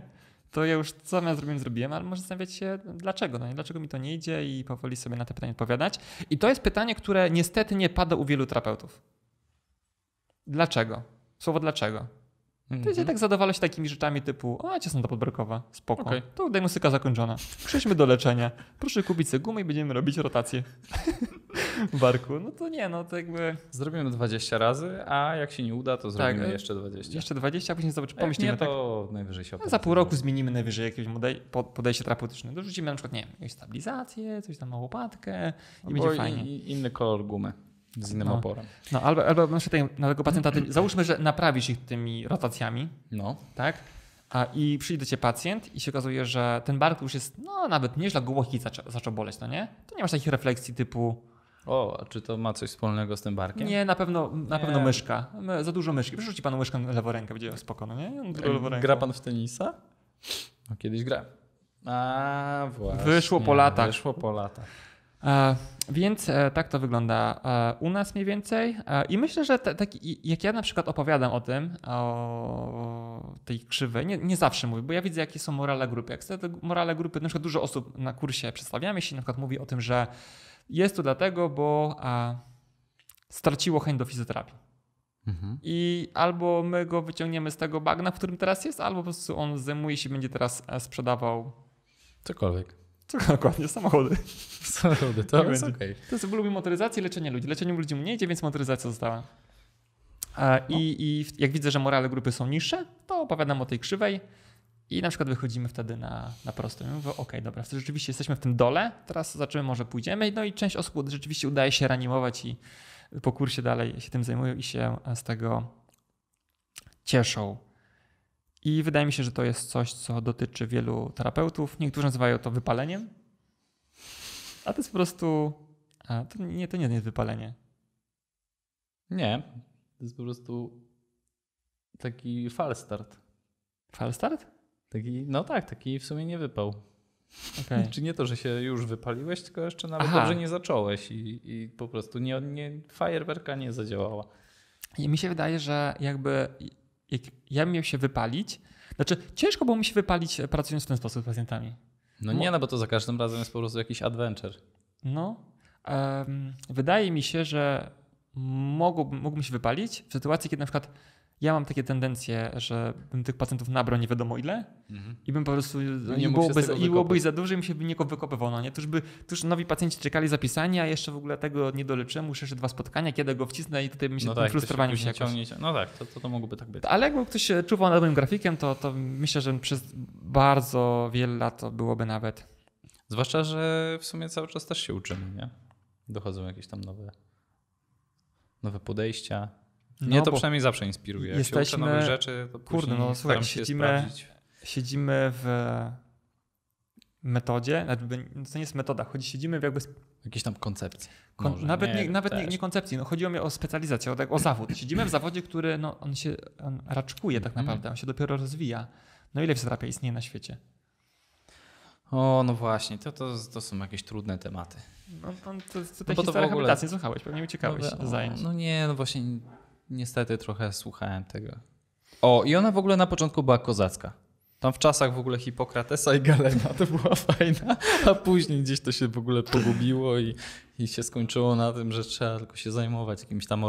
to ja już co ja zrobiłem, zrobiłem, ale może zastanawiać się dlaczego, no nie? Dlaczego mi to nie idzie i powoli sobie na te pytania odpowiadać. I to jest pytanie, które niestety nie pada u wielu terapeutów. Dlaczego? słowo dlaczego. Mm-hmm. To jest tak mhm. zadowala się takimi rzeczami typu, a ciasnota podbrokowa, spoko, okay. to diagnostyka zakończona, przejdźmy do leczenia, proszę kupić sobie gumę i będziemy robić rotację <laughs> barku. No to nie, no to jakby... Zrobimy 20 razy, a jak się nie uda, to tak, zrobimy tak, jeszcze 20. Jeszcze 20, a później zobaczymy, e, pomyślimy nie, tak? to tak, najwyżej się no, Za pół roku no. zmienimy najwyżej jakieś podejście terapeutyczne, dorzucimy na przykład, nie wiem, jakąś stabilizację, coś tam na łopatkę i będzie fajnie. I inny kolor gumy z innym no. oporem. No, albo, albo na przykład na tego pacjenta, ty, załóżmy, że naprawisz ich tymi rotacjami, no. tak? A, I przyjdzie do ciebie pacjent i się okazuje, że ten bark już jest, no nawet nieźle głoki zaczą, zaczął boleć, no nie? To nie masz takich refleksji typu... O, a czy to ma coś wspólnego z tym barkiem? Nie, na pewno, na nie. pewno myszka. My, za dużo myszki. Przerzuci panu myszkę na lewą rękę, będzie spokojnie, no nie? Gra pan w tenisa? No, kiedyś gra. A, właśnie. Wyszło po latach. Wyszło po latach. E, więc e, tak to wygląda e, u nas mniej więcej. I myślę, że tak, jak ja na przykład opowiadam o tym, o tej krzywej, nie, nie, zawsze mówię, bo ja widzę, jakie są morale grupy. Jak te morale grupy, na przykład dużo osób na kursie przedstawiamy się, na przykład mówi o tym, że jest to dlatego, bo straciło chęć do fizjoterapii. Mhm. I albo my go wyciągniemy z tego bagna, w którym teraz jest, albo po prostu on zajmuje się, będzie teraz sprzedawał cokolwiek co <laughs> dokładnie? Samochody. Samochody, to jest okej. Okay. To są lubi motoryzację i leczenie ludzi. Leczenie ludzi mu nie idzie, więc motoryzacja została. I, no. I jak widzę, że morale grupy są niższe, to opowiadam o tej krzywej i na przykład wychodzimy wtedy na, na prostą. I mówię, okej, okay, dobra, wtedy rzeczywiście jesteśmy w tym dole, teraz zobaczymy, może pójdziemy. No i część osób rzeczywiście udaje się reanimować i po kursie dalej się tym zajmują i się z tego cieszą. I wydaje mi się, że to jest coś, co dotyczy wielu terapeutów. Niektórzy nazywają to wypaleniem, a to jest po prostu. A, to nie, to nie jest wypalenie. Nie, to jest po prostu taki falstart. Falstart? Taki, no tak, taki w sumie nie wypał. Okay. <laughs> Czy nie to, że się już wypaliłeś, tylko jeszcze nawet Aha. dobrze nie zacząłeś i, i po prostu nie, nie, fajerwerka nie zadziałała. I mi się wydaje, że jakby jak ja miał się wypalić, znaczy ciężko było mi się wypalić e, pracując w ten sposób z pacjentami. No nie, no bo to za każdym razem jest po prostu jakiś adventure. No, um, wydaje mi się, że mogłbym, mógłbym się wypalić w sytuacji, kiedy na przykład ja mam takie tendencje, że bym tych pacjentów nabrał nie wiadomo ile mhm. i bym po prostu no nie i byłoby, i byłoby za dużo i mi się by nie wykopywano. Nie? tuż, nowi pacjenci czekali zapisania, a jeszcze w ogóle tego nie doleczyłem, muszę jeszcze dwa spotkania, kiedy go wcisnę i tutaj mi się no tak, frustrowaniu się, się No tak, to, to, to mogłoby tak być. Ale jakby ktoś czuwał nad moim grafikiem, to, to myślę, że przez bardzo wiele lat to byłoby nawet. Zwłaszcza, że w sumie cały czas też się uczymy, nie? Dochodzą jakieś tam nowe, nowe podejścia, no mnie no, to przynajmniej zawsze inspiruje. Jak jesteśmy, się nowych rzeczy, to kurde, no słuchaj, siedzimy, siedzimy w e, metodzie, znaczy, to nie jest metoda, chodzi, siedzimy w jakby... Jakiejś tam koncepcji. Kon, nawet nie, nie nawet nie, nie, koncepcji, no, chodziło mi o specjalizację, o, tak- o zawód. Siedzimy w zawodzie, który no, on się on raczkuje tak mhm. naprawdę, on się dopiero rozwija. No ile fizjoterapia istnieje na świecie? O, no właśnie, to, to, to są jakieś trudne tematy. No, to, to, to, no, to w ogóle... nie słuchałeś, pewnie mnie no, zajęć. No, no nie, no właśnie niestety trochę słuchałem tego. O, i ona w ogóle na początku była kozacka. Tam w czasach w ogóle Hipokratesa i Galena to była <laughs> fajna, a później gdzieś to się w ogóle pogubiło i, i się skończyło na tym, że trzeba tylko się zajmować jakimś tam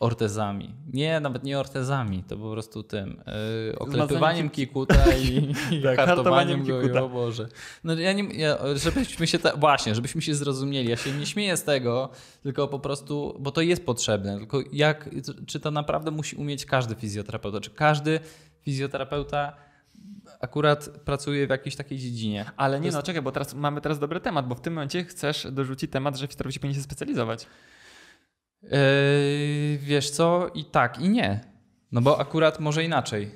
ortezami. Nie, nawet nie ortezami, to po prostu tym yy, oklepywaniem kikuta i, <laughs> tak, i tak, hartowaniem go, o Boże. No ja nie, ja, żebyśmy się, ta, właśnie, żebyśmy się zrozumieli, ja się nie śmieję z tego, tylko po prostu, bo to jest potrzebne, tylko jak, czy to naprawdę musi umieć każdy fizjoterapeuta, czy każdy fizjoterapeuta akurat pracuje w jakiejś takiej dziedzinie. Ale nie, jest... no czekaj, bo teraz mamy teraz dobry temat, bo w tym momencie chcesz dorzucić temat, że fizjoterapeuci powinien się specjalizować. Yy, wiesz co, i tak, i nie. No bo akurat może inaczej.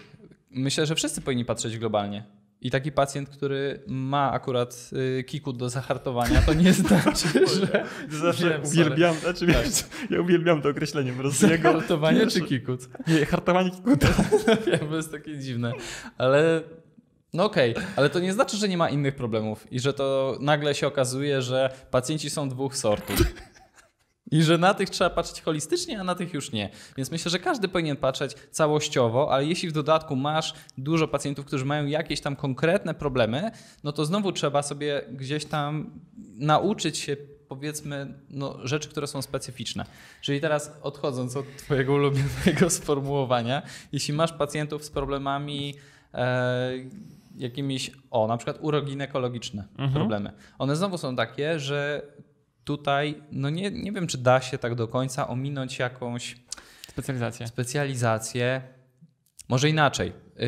Myślę, że wszyscy powinni patrzeć globalnie. I taki pacjent, który ma akurat yy, kiku do zahartowania, to nie znaczy, <laughs> że... Zawsze uwielbiam, znaczy, tak. ja uwielbiam to określenie. zahartowanie jego... czy kikut? Nie, hartowanie kikuta. to <laughs> jest takie dziwne, ale... No okej, okay. ale to nie znaczy, że nie ma innych problemów i że to nagle się okazuje, że pacjenci są dwóch sortów. I że na tych trzeba patrzeć holistycznie, a na tych już nie. Więc myślę, że każdy powinien patrzeć całościowo, ale jeśli w dodatku masz dużo pacjentów, którzy mają jakieś tam konkretne problemy, no to znowu trzeba sobie gdzieś tam nauczyć się powiedzmy no, rzeczy, które są specyficzne. Czyli teraz odchodząc od twojego ulubionego <laughs> sformułowania, jeśli masz pacjentów z problemami e, jakimiś, o na przykład uroginekologiczne mhm. problemy, one znowu są takie, że tutaj no nie, nie wiem, czy da się tak do końca ominąć jakąś specjalizację. specjalizację. Może inaczej. Yy,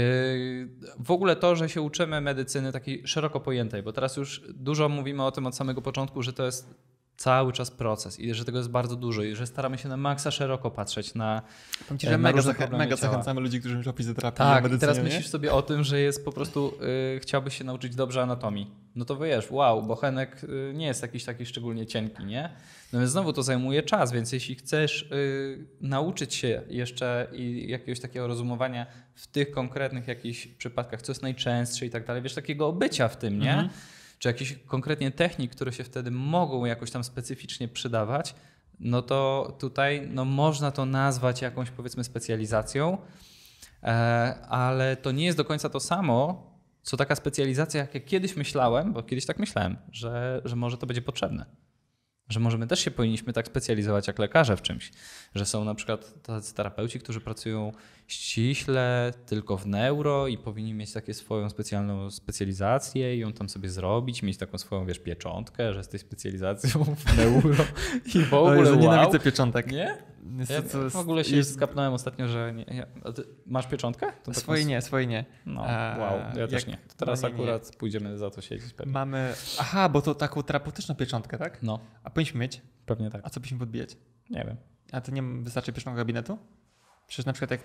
w ogóle to, że się uczymy medycyny takiej szeroko pojętej, bo teraz już dużo mówimy o tym od samego początku, że to jest cały czas proces i że tego jest bardzo dużo i że staramy się na maksa szeroko patrzeć na Pamięci, e, że mega, zacha- mega ciała. zachęcamy ludzi, którzy myślą o fizjoterapii, tak, medycynie. teraz myślisz sobie o tym, że jest po prostu, yy, chciałbyś się nauczyć dobrze anatomii no to wiesz, wow, bochenek y, nie jest jakiś taki szczególnie cienki, nie? No więc znowu to zajmuje czas, więc jeśli chcesz y, nauczyć się jeszcze i jakiegoś takiego rozumowania w tych konkretnych jakichś przypadkach, co jest najczęstsze i tak dalej, wiesz, takiego obycia w tym, nie? Mhm. Czy jakichś konkretnie technik, które się wtedy mogą jakoś tam specyficznie przydawać, no to tutaj no, można to nazwać jakąś powiedzmy specjalizacją, e, ale to nie jest do końca to samo, co taka specjalizacja, jak ja kiedyś myślałem, bo kiedyś tak myślałem, że, że może to będzie potrzebne. Że może my też się powinniśmy tak specjalizować jak lekarze w czymś. Że są na przykład tacy terapeuci, którzy pracują ściśle tylko w neuro i powinni mieć takie swoją specjalną specjalizację i ją tam sobie zrobić, mieć taką swoją, wiesz, pieczątkę, że z tej specjalizacją w <laughs> neuro i w ogóle Jezu, wow. Nienawidzę pieczątek. Nie? Niestety, ja w ogóle się jest... skapnąłem ostatnio, że nie, masz pieczątkę? To swoje taką... nie, swoje nie. No, e, wow, ja Jak... też nie. To teraz no nie, akurat nie. pójdziemy za to siedzieć pewnie. Mamy, aha, bo to taką terapeutyczną pieczątkę, tak? No. A powinniśmy mieć? Pewnie tak. A co byśmy podbijać? Nie wiem. A to nie wystarczy pieczątka gabinetu? Przecież na przykład jak.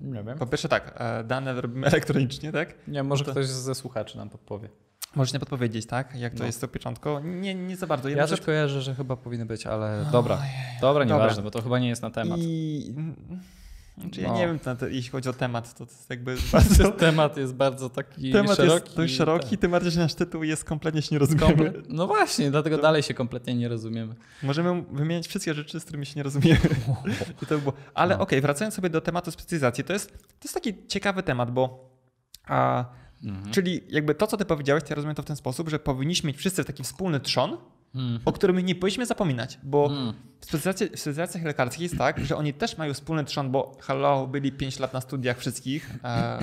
nie wiem. Po pierwsze tak, e, dane robimy <laughs> elektronicznie, tak? Nie, no może to... ktoś ze słuchaczy nam podpowie. Możesz nie podpowiedzieć, tak? Jak to no. jest to pieczątko? Nie, nie za bardzo. Ja, ja też kojarzę, że chyba powinny być, ale dobra. Dobra, nieważne, bo to chyba nie jest na temat. I... Znaczy, no. Ja nie wiem, to, jeśli chodzi o temat, to, to jest jakby <laughs> bardzo... temat jest bardzo taki temat szeroki. Temat jest dość tak. szeroki, tym bardziej, że nasz tytuł jest kompletnie się nie rozumiemy. No właśnie, dlatego to... dalej się kompletnie nie rozumiemy. Możemy wymieniać wszystkie rzeczy, z którymi się nie rozumiemy. <laughs> I to by było. Ale no. okej, okay, wracając sobie do tematu specjalizacji, to jest, to jest taki ciekawy temat, bo... A, mhm. Czyli jakby to, co ty powiedziałeś, to ja rozumiem to w ten sposób, że powinniśmy mieć wszyscy taki wspólny trzon, mm. o którym nie powinniśmy zapominać, bo mm. w, specjalizacji, w specjalizacjach lekarskich jest tak, że oni też mają wspólny trzon, bo hello, byli 5 lat na studiach wszystkich e,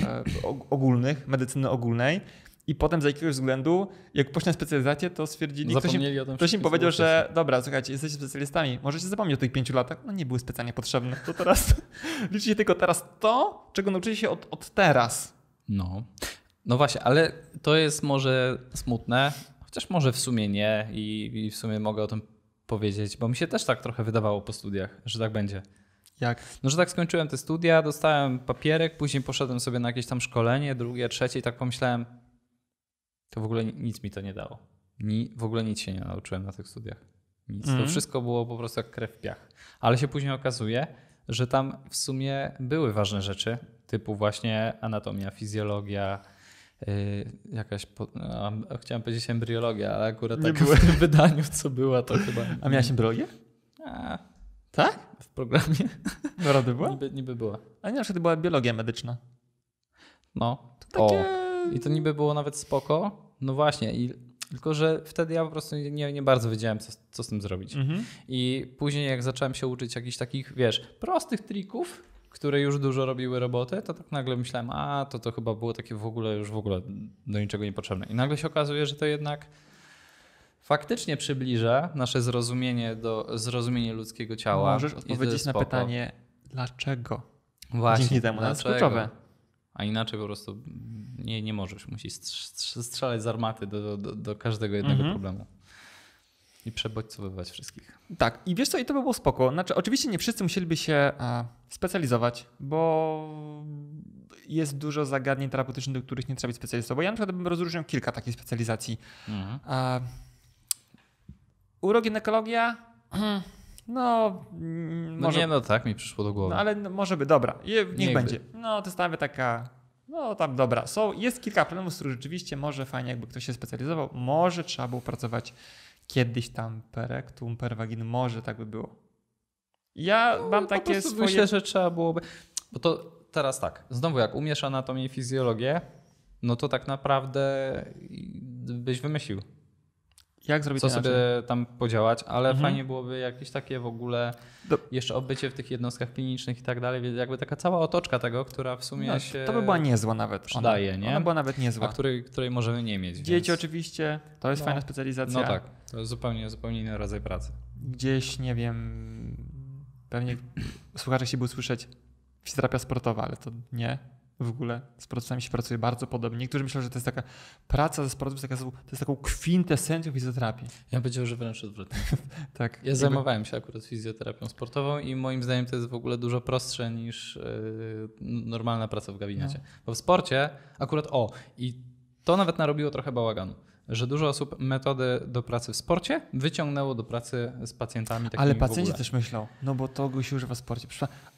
ogólnych, medycyny ogólnej. I potem z jakiegoś względu, jak poszli na specjalizację, to stwierdzili, ktoś im, ktoś im powiedział, że dobra, słuchajcie, jesteście specjalistami, możecie zapomnieć o tych pięciu latach. No nie były specjalnie potrzebne. To teraz <laughs> liczycie tylko teraz to, czego nauczyli się od, od teraz. No. No właśnie, ale to jest może smutne, Chociaż może w sumie nie i, i w sumie mogę o tym powiedzieć, bo mi się też tak trochę wydawało po studiach, że tak będzie. Jak? No, że tak skończyłem te studia, dostałem papierek, później poszedłem sobie na jakieś tam szkolenie, drugie, trzecie i tak pomyślałem, to w ogóle nic mi to nie dało. Ni, w ogóle nic się nie nauczyłem na tych studiach. Nic. Mm. To mhm. wszystko było po prostu jak krew w piach. Ale się później okazuje, że tam w sumie były ważne rzeczy, typu właśnie anatomia, fizjologia, Y, jakaś, po, no, chciałem powiedzieć embryologia, ale akurat tak byłem. w <laughs> wydaniu, co była, to chyba... A miałaś embryologię? A, tak? W programie. Naprawdę <laughs> była? Niby, niby była. A nie, na przykład była biologia medyczna. No. To takie... O. I to niby było nawet spoko. No właśnie. I, tylko, że wtedy ja po prostu nie, nie bardzo wiedziałem, co, co z tym zrobić. Mhm. I później jak zacząłem się uczyć jakichś takich, wiesz, prostych trików, które już dużo robiły roboty, to tak nagle myślałem, a to to chyba było takie w ogóle już w ogóle do niczego niepotrzebne. I nagle się okazuje, że to jednak faktycznie przybliża nasze zrozumienie do zrozumienia ludzkiego ciała. Możesz odpowiedzieć na pytanie, dlaczego? Właśnie. Dzięki temu, no, dlaczego? to jest kluczowe. A inaczej po prostu nie, nie możesz, musisz strzelać z armaty do, do, do każdego jednego mhm. problemu i przebodźcowywać wszystkich. Tak, i wiesz co, i to by było spoko. Znaczy, oczywiście nie wszyscy musieliby się e, specjalizować, bo jest dużo zagadnień terapeutycznych, do których nie trzeba być specjalistą. Bo ja na przykład bym rozróżniał kilka takich specjalizacji. Mhm. E, Uroginekologia? <clears throat> No, mm, no może... nie, no tak mi przyszło do głowy. No, ale no, może by, dobra, je, niech, niech będzie. By. No to jest taka, no tam dobra. Są, so, jest kilka problemów, z których rzeczywiście może fajnie, jakby ktoś się specjalizował, może trzeba było pracować kiedyś tam per rectum, może tak by było. Ja no, mam takie swoje... Myślę, że trzeba byłoby... Bo to teraz tak, znowu jak umiesz anatomię i fizjologię, no to tak naprawdę byś wymyślił jak zrobić co inaczej? sobie tam podziałać, ale mhm. fajnie byłoby jakieś takie w ogóle Do... jeszcze obycie w tych jednostkach klinicznych i tak dalej, więc jakby taka cała otoczka tego, która w sumie no, się To by była niezła nawet. Przydaje, ona, nie? Ona była nawet niezła. A której, której możemy nie mieć. Dzieci więc... oczywiście, to jest no, fajna specjalizacja. No tak, to jest zupełnie, zupełnie inny rodzaj pracy. Gdzieś, nie wiem, pewnie słuchacze się by słyszeć fizjoterapia sportowa, ale to nie w ogóle z procesami się pracuje bardzo podobnie. Niektórzy myślą, że to jest taka praca ze sportem, to jest taką kwintesencją fizjoterapii. Ja powiedział, że wręcz odwrotnie. <laughs> tak. Ja jakby... zajmowałem się akurat fizjoterapią sportową i moim zdaniem to jest w ogóle dużo prostsze niż yy, normalna praca w gabinecie. No. Bo w sporcie akurat o i to nawet narobiło trochę bałaganu że dużo osób metody do pracy w sporcie wyciągnęło do pracy z pacjentami Ale pacjenci też myślą, no bo to go się używa w sporcie.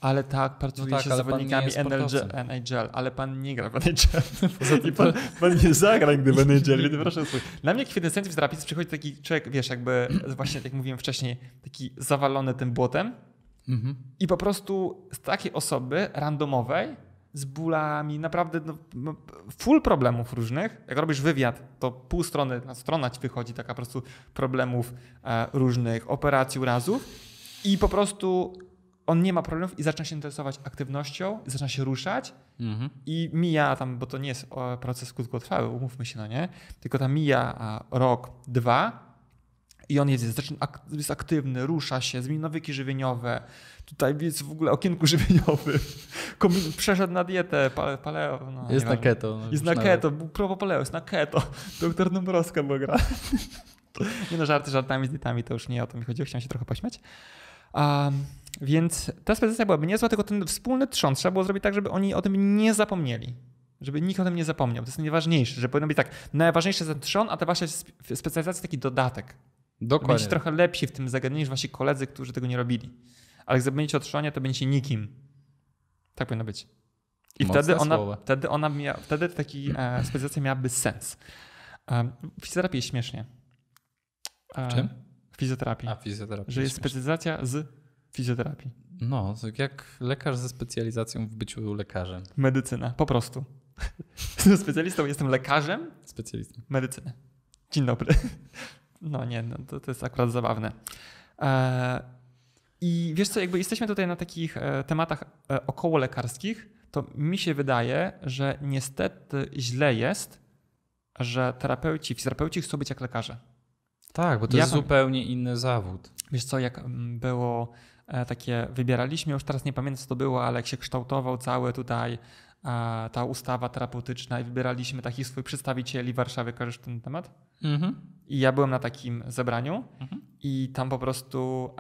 Ale tak, pracuje no tak, się z zawodnikami NLG, NHL, ale pan nie gra w NHL. <laughs> Poza pan, pan nie zagra nigdy w <laughs> NHL, więc proszę słuchaj, Dla mnie kwintesencji w terapii przychodzi taki człowiek, wiesz, jakby <clears throat> właśnie tak jak mówiłem wcześniej, taki zawalony tym błotem, Mhm. I po prostu z takiej osoby randomowej z bólami, naprawdę no, full problemów różnych. Jak robisz wywiad, to pół strony, na no, strona ci wychodzi taka po prostu problemów e, różnych, operacji, urazów i po prostu on nie ma problemów i zaczyna się interesować aktywnością, zaczyna się ruszać mhm. i mija tam, bo to nie jest proces krótkotrwały, umówmy się, no nie, tylko tam mija rok, dwa i on jest, jest aktywny, rusza się, zmieni nawyki żywieniowe. Tutaj jest w ogóle okienku <laughs> żywieniowym. przeszedł na dietę pale, paleo. No, jest na keto. No, jest na keto, propo paleo, jest na keto. <laughs> Doktor Dąbrowska była gra. <laughs> Nie no, żarty żartami z dietami, to już nie o to mi chodziło, chciałem się trochę pośmiać. Um, więc ta specyfikacja byłaby niezła, tylko ten wspólny trząs trzeba było zrobić tak, żeby oni o tym nie zapomnieli. Żeby nikt o tym nie zapomniał. To jest najważniejsze, że powinno być tak, najważniejsze jest ten trzon, a ta wasza specjalizacja jest taki dodatek. Dokładnie. Będziecie trochę lepsi w tym zagadnieniu niż wasi koledzy, którzy tego nie robili. Ale jak będziecie otrzymania, to będziecie nikim. Tak powinno być. I wtedy ona, wtedy ona mia, wtedy taki e, specjalizacja miałaby sens. E, w fizjoterapii jest śmiesznie. E, w czym? W fizjoterapii. A, fizjoterapii. Że jest specjalizacja z fizjoterapii. No, jak lekarz ze specjalizacją w byciu lekarzem. Medycyna, po prostu. <laughs> specjalistą, jestem lekarzem. Specjalistą. Medycyny. Dzień dobry. No nie, no to, to jest akurat zabawne. E, I wiesz co, jakby jesteśmy tutaj na takich e, tematach e, około lekarskich, to mi się wydaje, że niestety źle jest, że terapeuci, fizjoterapeuci chcą być jak lekarze. Tak, bo to ja jest zupełnie inny zawód. Wiesz co, jak mm, było e, takie, wybieraliśmy, już teraz nie pamiętam co to było, ale jak się kształtował cały tutaj ta ustawa terapeutyczna i wybieraliśmy takich swoich przedstawicieli Warszawy, kojarzysz ten temat? Mhm. I ja byłem na takim zebraniu mhm. i tam po prostu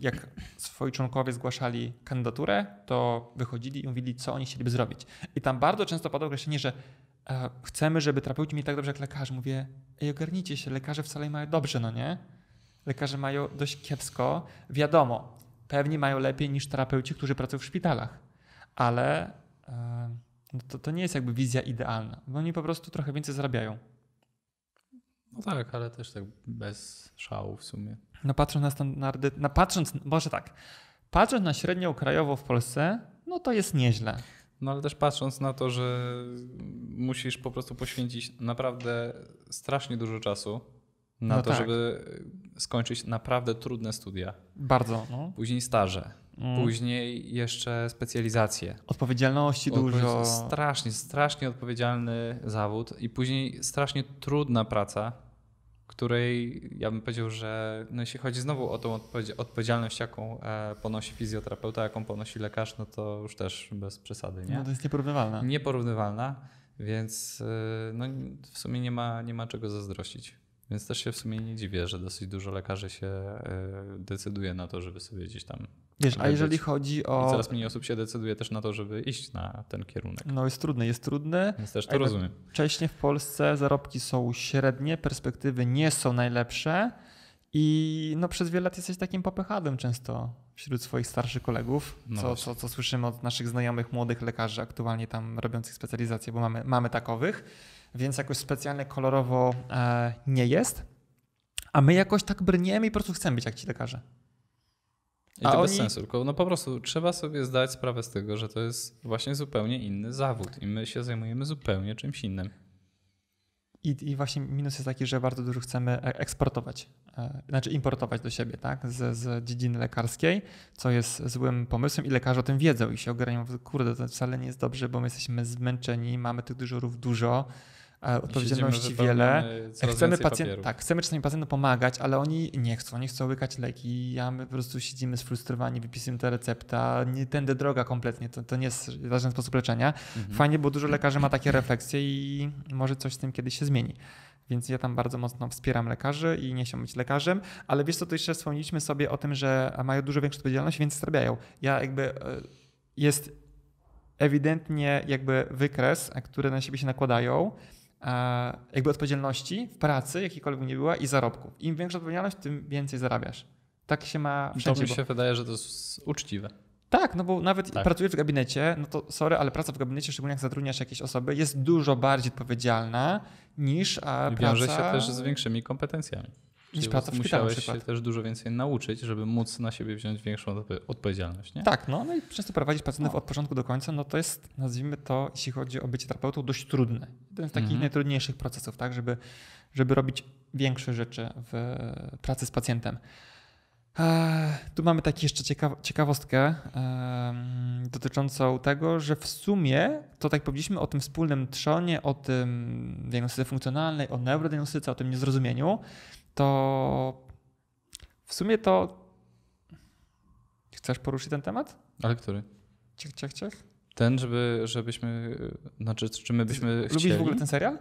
jak swoi członkowie zgłaszali kandydaturę, to wychodzili i mówili, co oni chcieliby zrobić. I tam bardzo często padło określenie, że e, chcemy, żeby terapeuci mieli tak dobrze jak lekarze. Mówię, ej, ogarnijcie się, lekarze wcale nie mają dobrze, no nie? Lekarze mają dość kiepsko. Wiadomo, pewnie mają lepiej niż terapeuci, którzy pracują w szpitalach, ale e, no to, to nie jest jakby wizja idealna. Bo oni po prostu trochę więcej zarabiają. No tak, ale też tak bez szału w sumie. No patrząc na standardy, no patrząc, może tak, patrząc na średnią krajową w Polsce, no to jest nieźle. No ale też patrząc na to, że musisz po prostu poświęcić naprawdę strasznie dużo czasu na no to, tak. żeby skończyć naprawdę trudne studia. Bardzo. No. Później staże. Mm. Później jeszcze specjalizacje. Odpowiedzialności dużo. Strasznie, strasznie odpowiedzialny zawód i później strasznie trudna praca której ja bym powiedział, że no jeśli chodzi znowu o tą odpowiedzialność, jaką e, ponosi fizjoterapeuta, jaką ponosi lekarz, no to już też bez przesady. Nie? No to jest nieporównywalna. Nieporównywalna, więc e, no, w sumie nie ma, nie ma czego zazdrościć. Więc też się w sumie nie dziwię, że dosyć dużo lekarzy się e, decyduje na to, żeby sobie gdzieś tam Wiesz, a jeżeli chodzi o. I coraz mniej osób się decyduje też na to, żeby iść na ten kierunek. No jest trudny, jest trudny. Więc też to rozumiem. Wcześniej w Polsce zarobki są średnie, perspektywy nie są najlepsze i no przez wiele lat jesteś takim popychadem często wśród swoich starszych kolegów, no co, co, co słyszymy od naszych znajomych młodych lekarzy aktualnie tam robiących specjalizację, bo mamy, mamy takowych, więc jakoś specjalnie kolorowo e, nie jest. A my jakoś tak brniemy i po prostu chcemy być jak ci lekarze. I to oni... bez sensu, tylko no po prostu trzeba sobie zdać sprawę z tego, że to jest właśnie zupełnie inny zawód i my się zajmujemy zupełnie czymś innym. I, I, właśnie minus jest taki, że bardzo dużo chcemy e, eksportować, e, znaczy importować do siebie, tak, z, z dziedziny lekarskiej, co jest złym pomysłem i lekarze o tym wiedzą i się ograją, kurde, to wcale nie jest dobrze, bo my jesteśmy zmęczeni, mamy tych dyżurów dużo, dużo odpowiedzialności wiele. Chcemy, pacjent, tak, chcemy czasami pacjentom pomagać, ale oni nie chcą, nie chcą łykać leki. Ja my po prostu siedzimy sfrustrowani, wypisujemy ta recepta. Nie tędy droga kompletnie, to, to nie jest żaden sposób leczenia. Mhm. Fajnie, bo dużo lekarzy ma takie refleksje i może coś z tym kiedyś się zmieni. Więc ja tam bardzo mocno wspieram lekarzy i nie chcę być lekarzem, ale wiesz co, to jeszcze wspomnieliśmy sobie o tym, że mają dużo większą odpowiedzialność, więc zarabiają. Ja jakby e, jest ewidentnie jakby wykres, które na siebie się nakładają E, jakby odpowiedzialności w pracy, jakiejkolwiek nie była, i zarobku. Im większa odpowiedzialność, tym więcej zarabiasz. Tak się ma wszędzie. To mi się bo... wydaje, że to jest uczciwe. Tak, no bo nawet tak. pracujesz w gabinecie, no to sorry, ale praca w gabinecie, szczególnie jak zatrudniasz jakieś osoby, jest dużo bardziej odpowiedzialna niż a e, wiąże praca... Wiąże się też z większymi kompetencjami niż praca w musiałeś się też dużo więcej nauczyć, żeby móc na siebie wziąć większą odpowiedzialność. Nie? Tak, no, no i przez to prowadzić pacjentów no. od początku do końca, no to jest, nazwijmy to, jeśli chodzi o bycie terapeutą, dość trudne. Jeden z takich mhm. najtrudniejszych procesów, tak, żeby, żeby robić większe rzeczy w pracy z pacjentem. Eee, tu mamy taką jeszcze ciekawostkę dotyczącą tego, że w sumie to tak powiedzieliśmy o tym wspólnym trzonie, o tym diagnostyce funkcjonalnej, o neurodiagnostyce, o tym niezrozumieniu to w sumie to. Chcesz poruszyć ten temat? Ale który? Ciech, ciech, ciech. Ten, żeby, żebyśmy. Znaczy, czy my byśmy. Lubisz chcieli? w ogóle ten serial?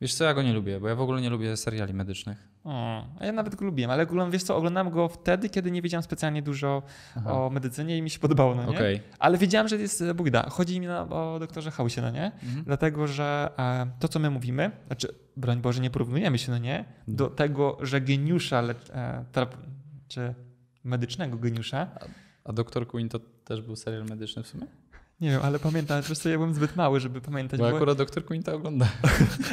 Wiesz co, ja go nie lubię, bo ja w ogóle nie lubię seriali medycznych. O, a ja nawet go lubiłem, ale oglądam, wiesz co, oglądam go wtedy, kiedy nie wiedziałem specjalnie dużo Aha. o medycynie i mi się podobało, no nie? Okay. Ale wiedziałem, że jest e, Bóg da. Chodzi mi na, o doktorze Hausie, no nie? Mhm. Dlatego, że e, to, co my mówimy, znaczy, broń Boże, nie porównujemy się, no nie? Do mhm. tego, że geniusza, lecz e, terap- czy medycznego geniusza. A, a doktor Queen to też był serial medyczny w sumie? Nie wiem, ale pamiętam, że ja byłem zbyt mały, żeby pamiętać. No bo... akurat doktor Quinta ogląda.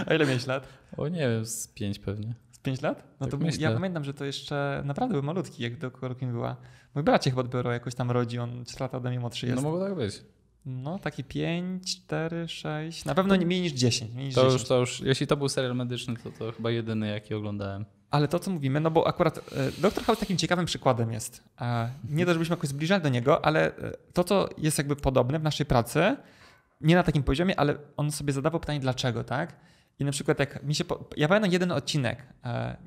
A ile miałeś lat? O nie wiem, z pięć pewnie. Z pięć lat? No tak to myślę. ja pamiętam, że to jeszcze naprawdę był malutki, jak doktor Quinn była. Mój bracie chyba dopiero jakoś tam rodzi, on 4 lata ode mnie młodszy no jest. No mogło tak być. No, taki 5, 4, 6. Na pewno nie mniej niż 10. to, Już, to już, jeśli to był serial medyczny, to to chyba jedyny, jaki oglądałem. Ale to, co mówimy, no bo akurat e, Dr. House takim ciekawym przykładem jest. E, nie dość, żebyśmy jakoś zbliżali do niego, ale e, to, co jest jakby podobne w naszej pracy, nie na takim poziomie, ale on sobie zadawał pytanie, dlaczego, tak? I na przykład jak mi się. Po... Ja pamiętam jeden odcinek.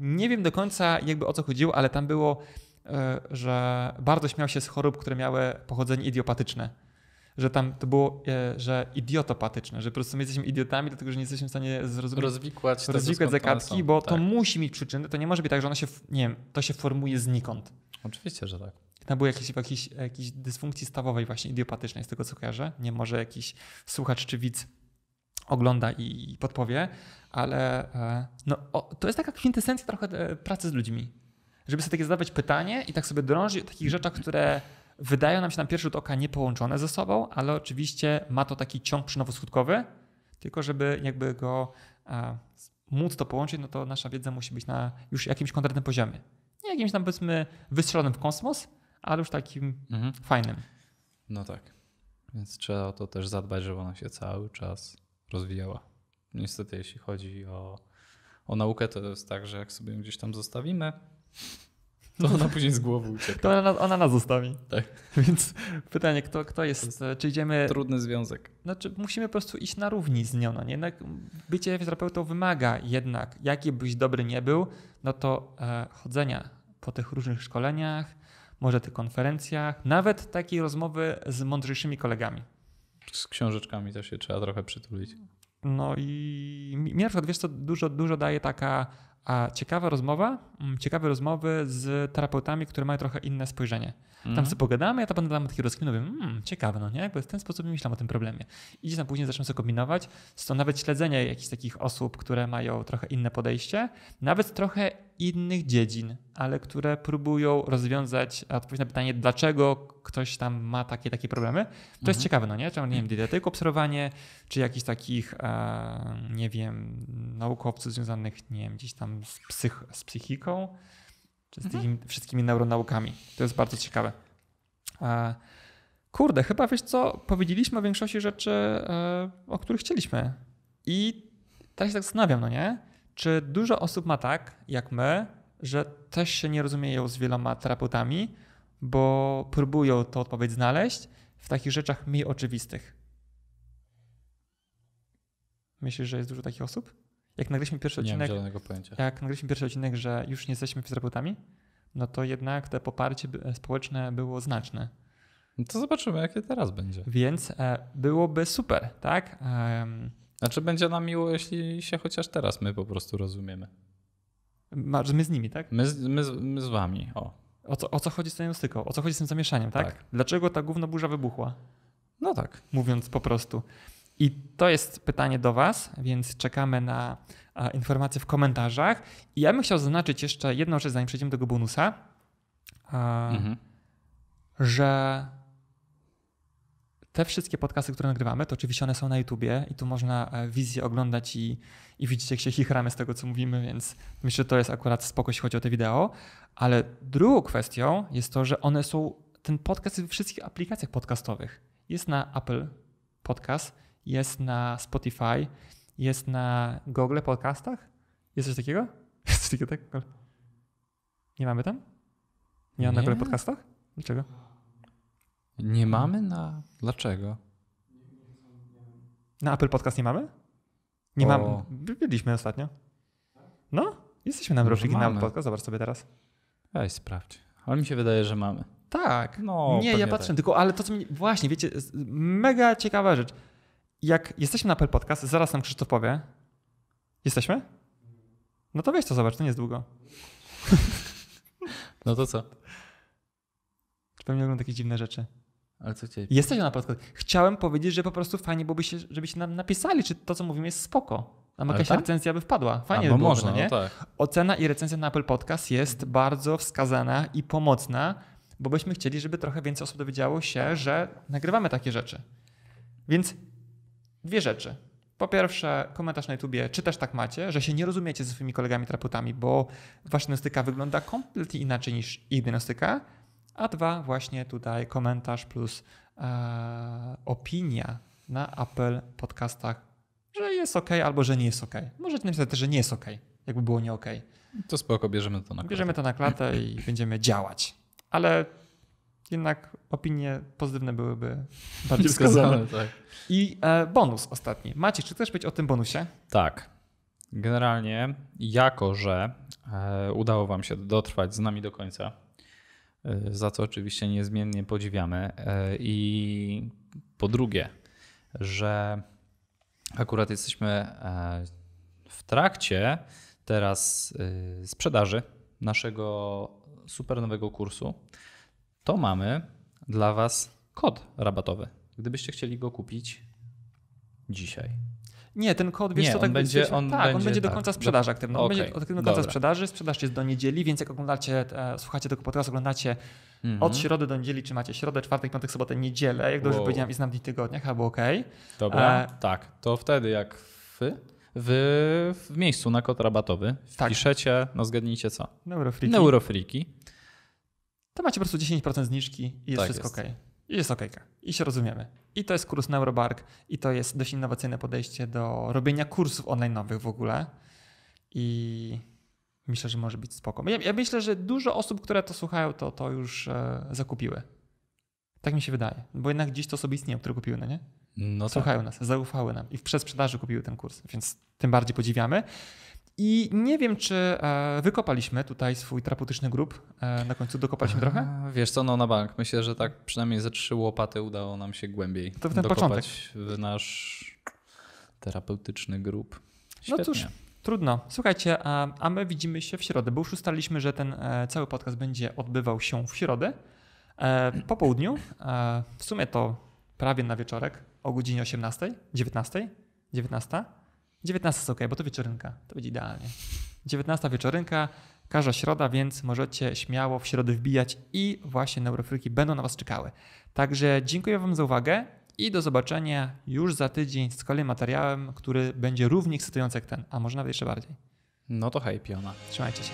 Nie wiem do końca jakby o co chodziło, ale tam było, że bardzo śmiał się z chorób, które miały pochodzenie idiopatyczne że tam to było, e, że idiotopatyczne, że po prostu my jesteśmy idiotami, dlatego że nie jesteśmy w stanie zrozumieć, rozwikłać, rozwikłać zagadki, bo tak. to musi mieć przyczynę, to nie może być tak, że ono się, nie wiem, to się formuje znikąd. Oczywiście, że tak. Tam były jakieś, jakieś, jakieś dysfunkcji stawowej właśnie idiopatycznej, z tego co kojarzę. Nie może jakiś słuchacz czy widz ogląda i, podpowie, ale e, no, o, to jest taka kwintesencja trochę e, pracy z ludźmi. Żeby sobie takie zadawać pytanie i tak sobie drążyć o takich rzeczach, które wydają nam się na pierwszy rzut oka niepołączone ze sobą, ale oczywiście ma to taki ciąg przynowoskutkowy, tylko żeby jakby go a, e, móc to połączyć, no to nasza wiedza musi być na już jakimś konkretnym poziomie. Nie jakimś tam powiedzmy wystrzelonym w kosmos, ale już takim mhm. fajnym. No tak. Więc trzeba o to też zadbać, żeby ona się cały czas rozwijała. Niestety, jeśli chodzi o, o naukę, to jest tak, że jak sobie ją gdzieś tam zostawimy, to ona później z głowy ucieka. To ona, ona nas zostawi. Tak. <laughs> Więc pytanie, kto, kto jest, czy idziemy... Trudny związek. Znaczy musimy po prostu iść na równi z nią. No nie? Jednak no, bycie terapeutą wymaga jednak, jaki byś dobry nie był, no to e, chodzenia po tych różnych szkoleniach, może tych konferencjach, nawet takiej rozmowy z mądrzejszymi kolegami. Z książeczkami też się trzeba trochę przytulić. No i mi na przykład, wiesz co, dużo, dużo daje taka a ciekawa rozmowa, mm, ciekawe rozmowy z terapeutami, które mają trochę inne spojrzenie. Tam mhm. sobie pogadamy, ja to będę dla takie rozkminy, no mówię, hmm, ciekawe, no nie? Jakby w ten sposób myślałem o tym problemie. I gdzieś tam później zaczynam sobie kombinować, stąd nawet śledzenie jakichś takich osób, które mają trochę inne podejście, nawet trochę innych dziedzin, ale które próbują rozwiązać odpowiedź na pytanie, dlaczego ktoś tam ma takie takie problemy. To mhm. jest ciekawe, no nie? Czy, nie wiem, dietetyk, obserwowanie, czy jakichś takich, e, nie wiem, naukowców związanych, nie wiem, gdzieś tam z, psych z psychiką, czy z mhm. tymi mhm. wszystkimi neuronaukami. To jest bardzo ciekawe. E, kurde, chyba wiesz co, powiedzieliśmy o większości rzeczy, e, o których chcieliśmy. I teraz się tak zastanawiam, no nie? Czy dużo osób ma tak, jak my, że też się nie rozumieją z wieloma terapeutami, bo próbują tę odpowiedź znaleźć w takich rzeczach mniej oczywistych? Myślisz, że jest dużo takich osób? jak nagraliśmy pierwszy nie odcinek. Jak nagraliśmy pierwszy odcinek, że już nie jesteśmy fizjoterapeutami, no to jednak te poparcie społeczne było znaczne. No to zobaczymy, jakie teraz będzie. Więc e, byłoby super, tak? znaczy będzie nam miło, jeśli się chociaż teraz my po prostu rozumiemy. Masz, my z nimi, tak? My, my, my z wami, o. O co, o co chodzi z tą styką? O co chodzi z tym zamieszaniem, tak? tak? Dlaczego ta główna burza wybuchła? No tak. Mówiąc po prostu. I to jest pytanie do Was, więc czekamy na informacje w komentarzach. I ja bym chciał zaznaczyć jeszcze jedną rzecz, zanim przejdziemy do tego bonusa, mhm. że te wszystkie podcasty, które nagrywamy, to oczywiście one są na YouTubie i tu można e, wizję oglądać i, i jak się chichramy z tego, co mówimy, więc myślę, że to jest akurat spoko, jeśli chodzi o te wideo. Ale drugą kwestią jest to, że one są, ten podcast jest we wszystkich aplikacjach podcastowych. Jest na Apple Podcast, jest na Spotify, jest na Google Podcastach? Jest coś takiego? <laughs> Jest coś takiego, tak? Nie mamy tam? Nie, mamy na Google Podcastach? Dlaczego? Nie mamy na... Dlaczego? Na Apple Podcast nie mamy? Nie mamy. Byliśmy ostatnio. No, jesteśmy na no, rocznik na Apple Podcast, zobacz sobie teraz. Ej, sprawdź. Ale mi się wydaje, że mamy. Tak. No, nie, ja patrzę, tak. tylko ale to co mi. Właśnie, wiecie, mega ciekawa rzecz jak jesteśmy na Apple Podcast, zaraz nam Krzysztof powie. Jesteśmy? No to weź to zobacz, to nie jest długo. <laughs> No to co? Czy pewnie ogląda takie dziwne rzeczy? Ale co ciebie? Jesteś na podcast. Chciałem powiedzieć, że po prostu fajnie byłoby się, żebyście nam napisali, czy to, co mówimy, jest spoko. Tam jakaś tak? recenzja by wpadła. Fajnie A, by było, można, no, nie? No tak. Ocena i recenzja na Apple Podcast jest bardzo wskazana i pomocna, bo byśmy chcieli, żeby trochę więcej osób dowiedziało się, że nagrywamy takie rzeczy. Więc dwie rzeczy. Po pierwsze, komentarz na YouTubie, czy też tak macie, że się nie rozumiecie ze swoimi kolegami terapeutami, bo wasza diagnostyka wygląda kompletnie inaczej niż ich diagnostyka. A dwa, właśnie tutaj komentarz plus e, opinia na Apple podcastach, że jest ok albo że nie jest ok. Możecie napisać też, że nie jest ok, jakby było nie ok. To spoko, bierzemy to na klatę. Bierzemy to na klatę i będziemy działać. Ale jednak opinie pozytywne byłyby <laughs> bardziej wskazane. Tak. I e, bonus ostatni. macie czy chcesz być o tym bonusie? Tak. Generalnie, jako że e, udało Wam się dotrwać z nami do końca, e, za co oczywiście niezmiennie podziwiamy, e, i po drugie, że akurat jesteśmy e, w trakcie teraz e, sprzedaży naszego super nowego kursu to mamy dla Was kod rabatowy, gdybyście chcieli go kupić dzisiaj. Nie, ten kod, wiesz nie, co, tak będzie, tak, on będzie, będzie do tak. końca tak, sprzedaży do, aktywny. On okay, będzie do końca dobra. sprzedaży, sprzedaż jest do niedzieli, więc jak oglądacie, e, słuchacie tego podcastu, oglądacie mm -hmm. od środy do niedzieli, czy macie środę, czwartek, piątek, sobotę, niedzielę, jak dobrze wow. powiedziałem, i znam dni tygodniach, albo ok. Dobra, e, tak. To wtedy jak wy w, w miejscu na kod rabatowy tak. wpiszecie, tak. no zgadnijcie co? Neurofriki. Neurofriki to macie po prostu 10% zniżki i jest tak wszystko jest. ok. I jest okejka. I się rozumiemy. I to jest kurs Neurobark i to jest dość innowacyjne podejście do robienia kursów online nowych w ogóle. I myślę, że może być spoko. Ja, ja myślę, że dużo osób, które to słuchają, to, to już e, zakupiły. Tak mi się wydaje. Bo jednak dziś to sobie istnieją, które kupiły, no nie? No tak. Słuchają tak. nas, zaufały nam i w przesprzedaży kupiły ten kurs, więc tym bardziej podziwiamy. I nie wiem, czy e, wykopaliśmy tutaj swój terapeutyczny grób. E, na końcu dokopaliśmy trochę? Wiesz co, no na bank. Myślę, że tak przynajmniej ze trzy łopaty udało nam się głębiej to w ten początek. w nasz terapeutyczny grób. No Świetnie. No cóż, Trudno. Słuchajcie, a, my widzimy się w środę, bo już ustaliliśmy, że ten e, cały podcast będzie odbywał się w środę po południu. w sumie to prawie na wieczorek o godzinie 18, 19, 19. 19 jest ok, bo to wieczorynka, to będzie idealnie. 19 wieczorynka, każda środa, więc możecie śmiało w środę wbijać i właśnie neurofryki będą na Was czekały. Także dziękuję Wam za uwagę i do zobaczenia już za tydzień z kolejnym materiałem, który będzie równie ekscytujący jak ten, a może nawet jeszcze bardziej. No to hej, piona. Trzymajcie się.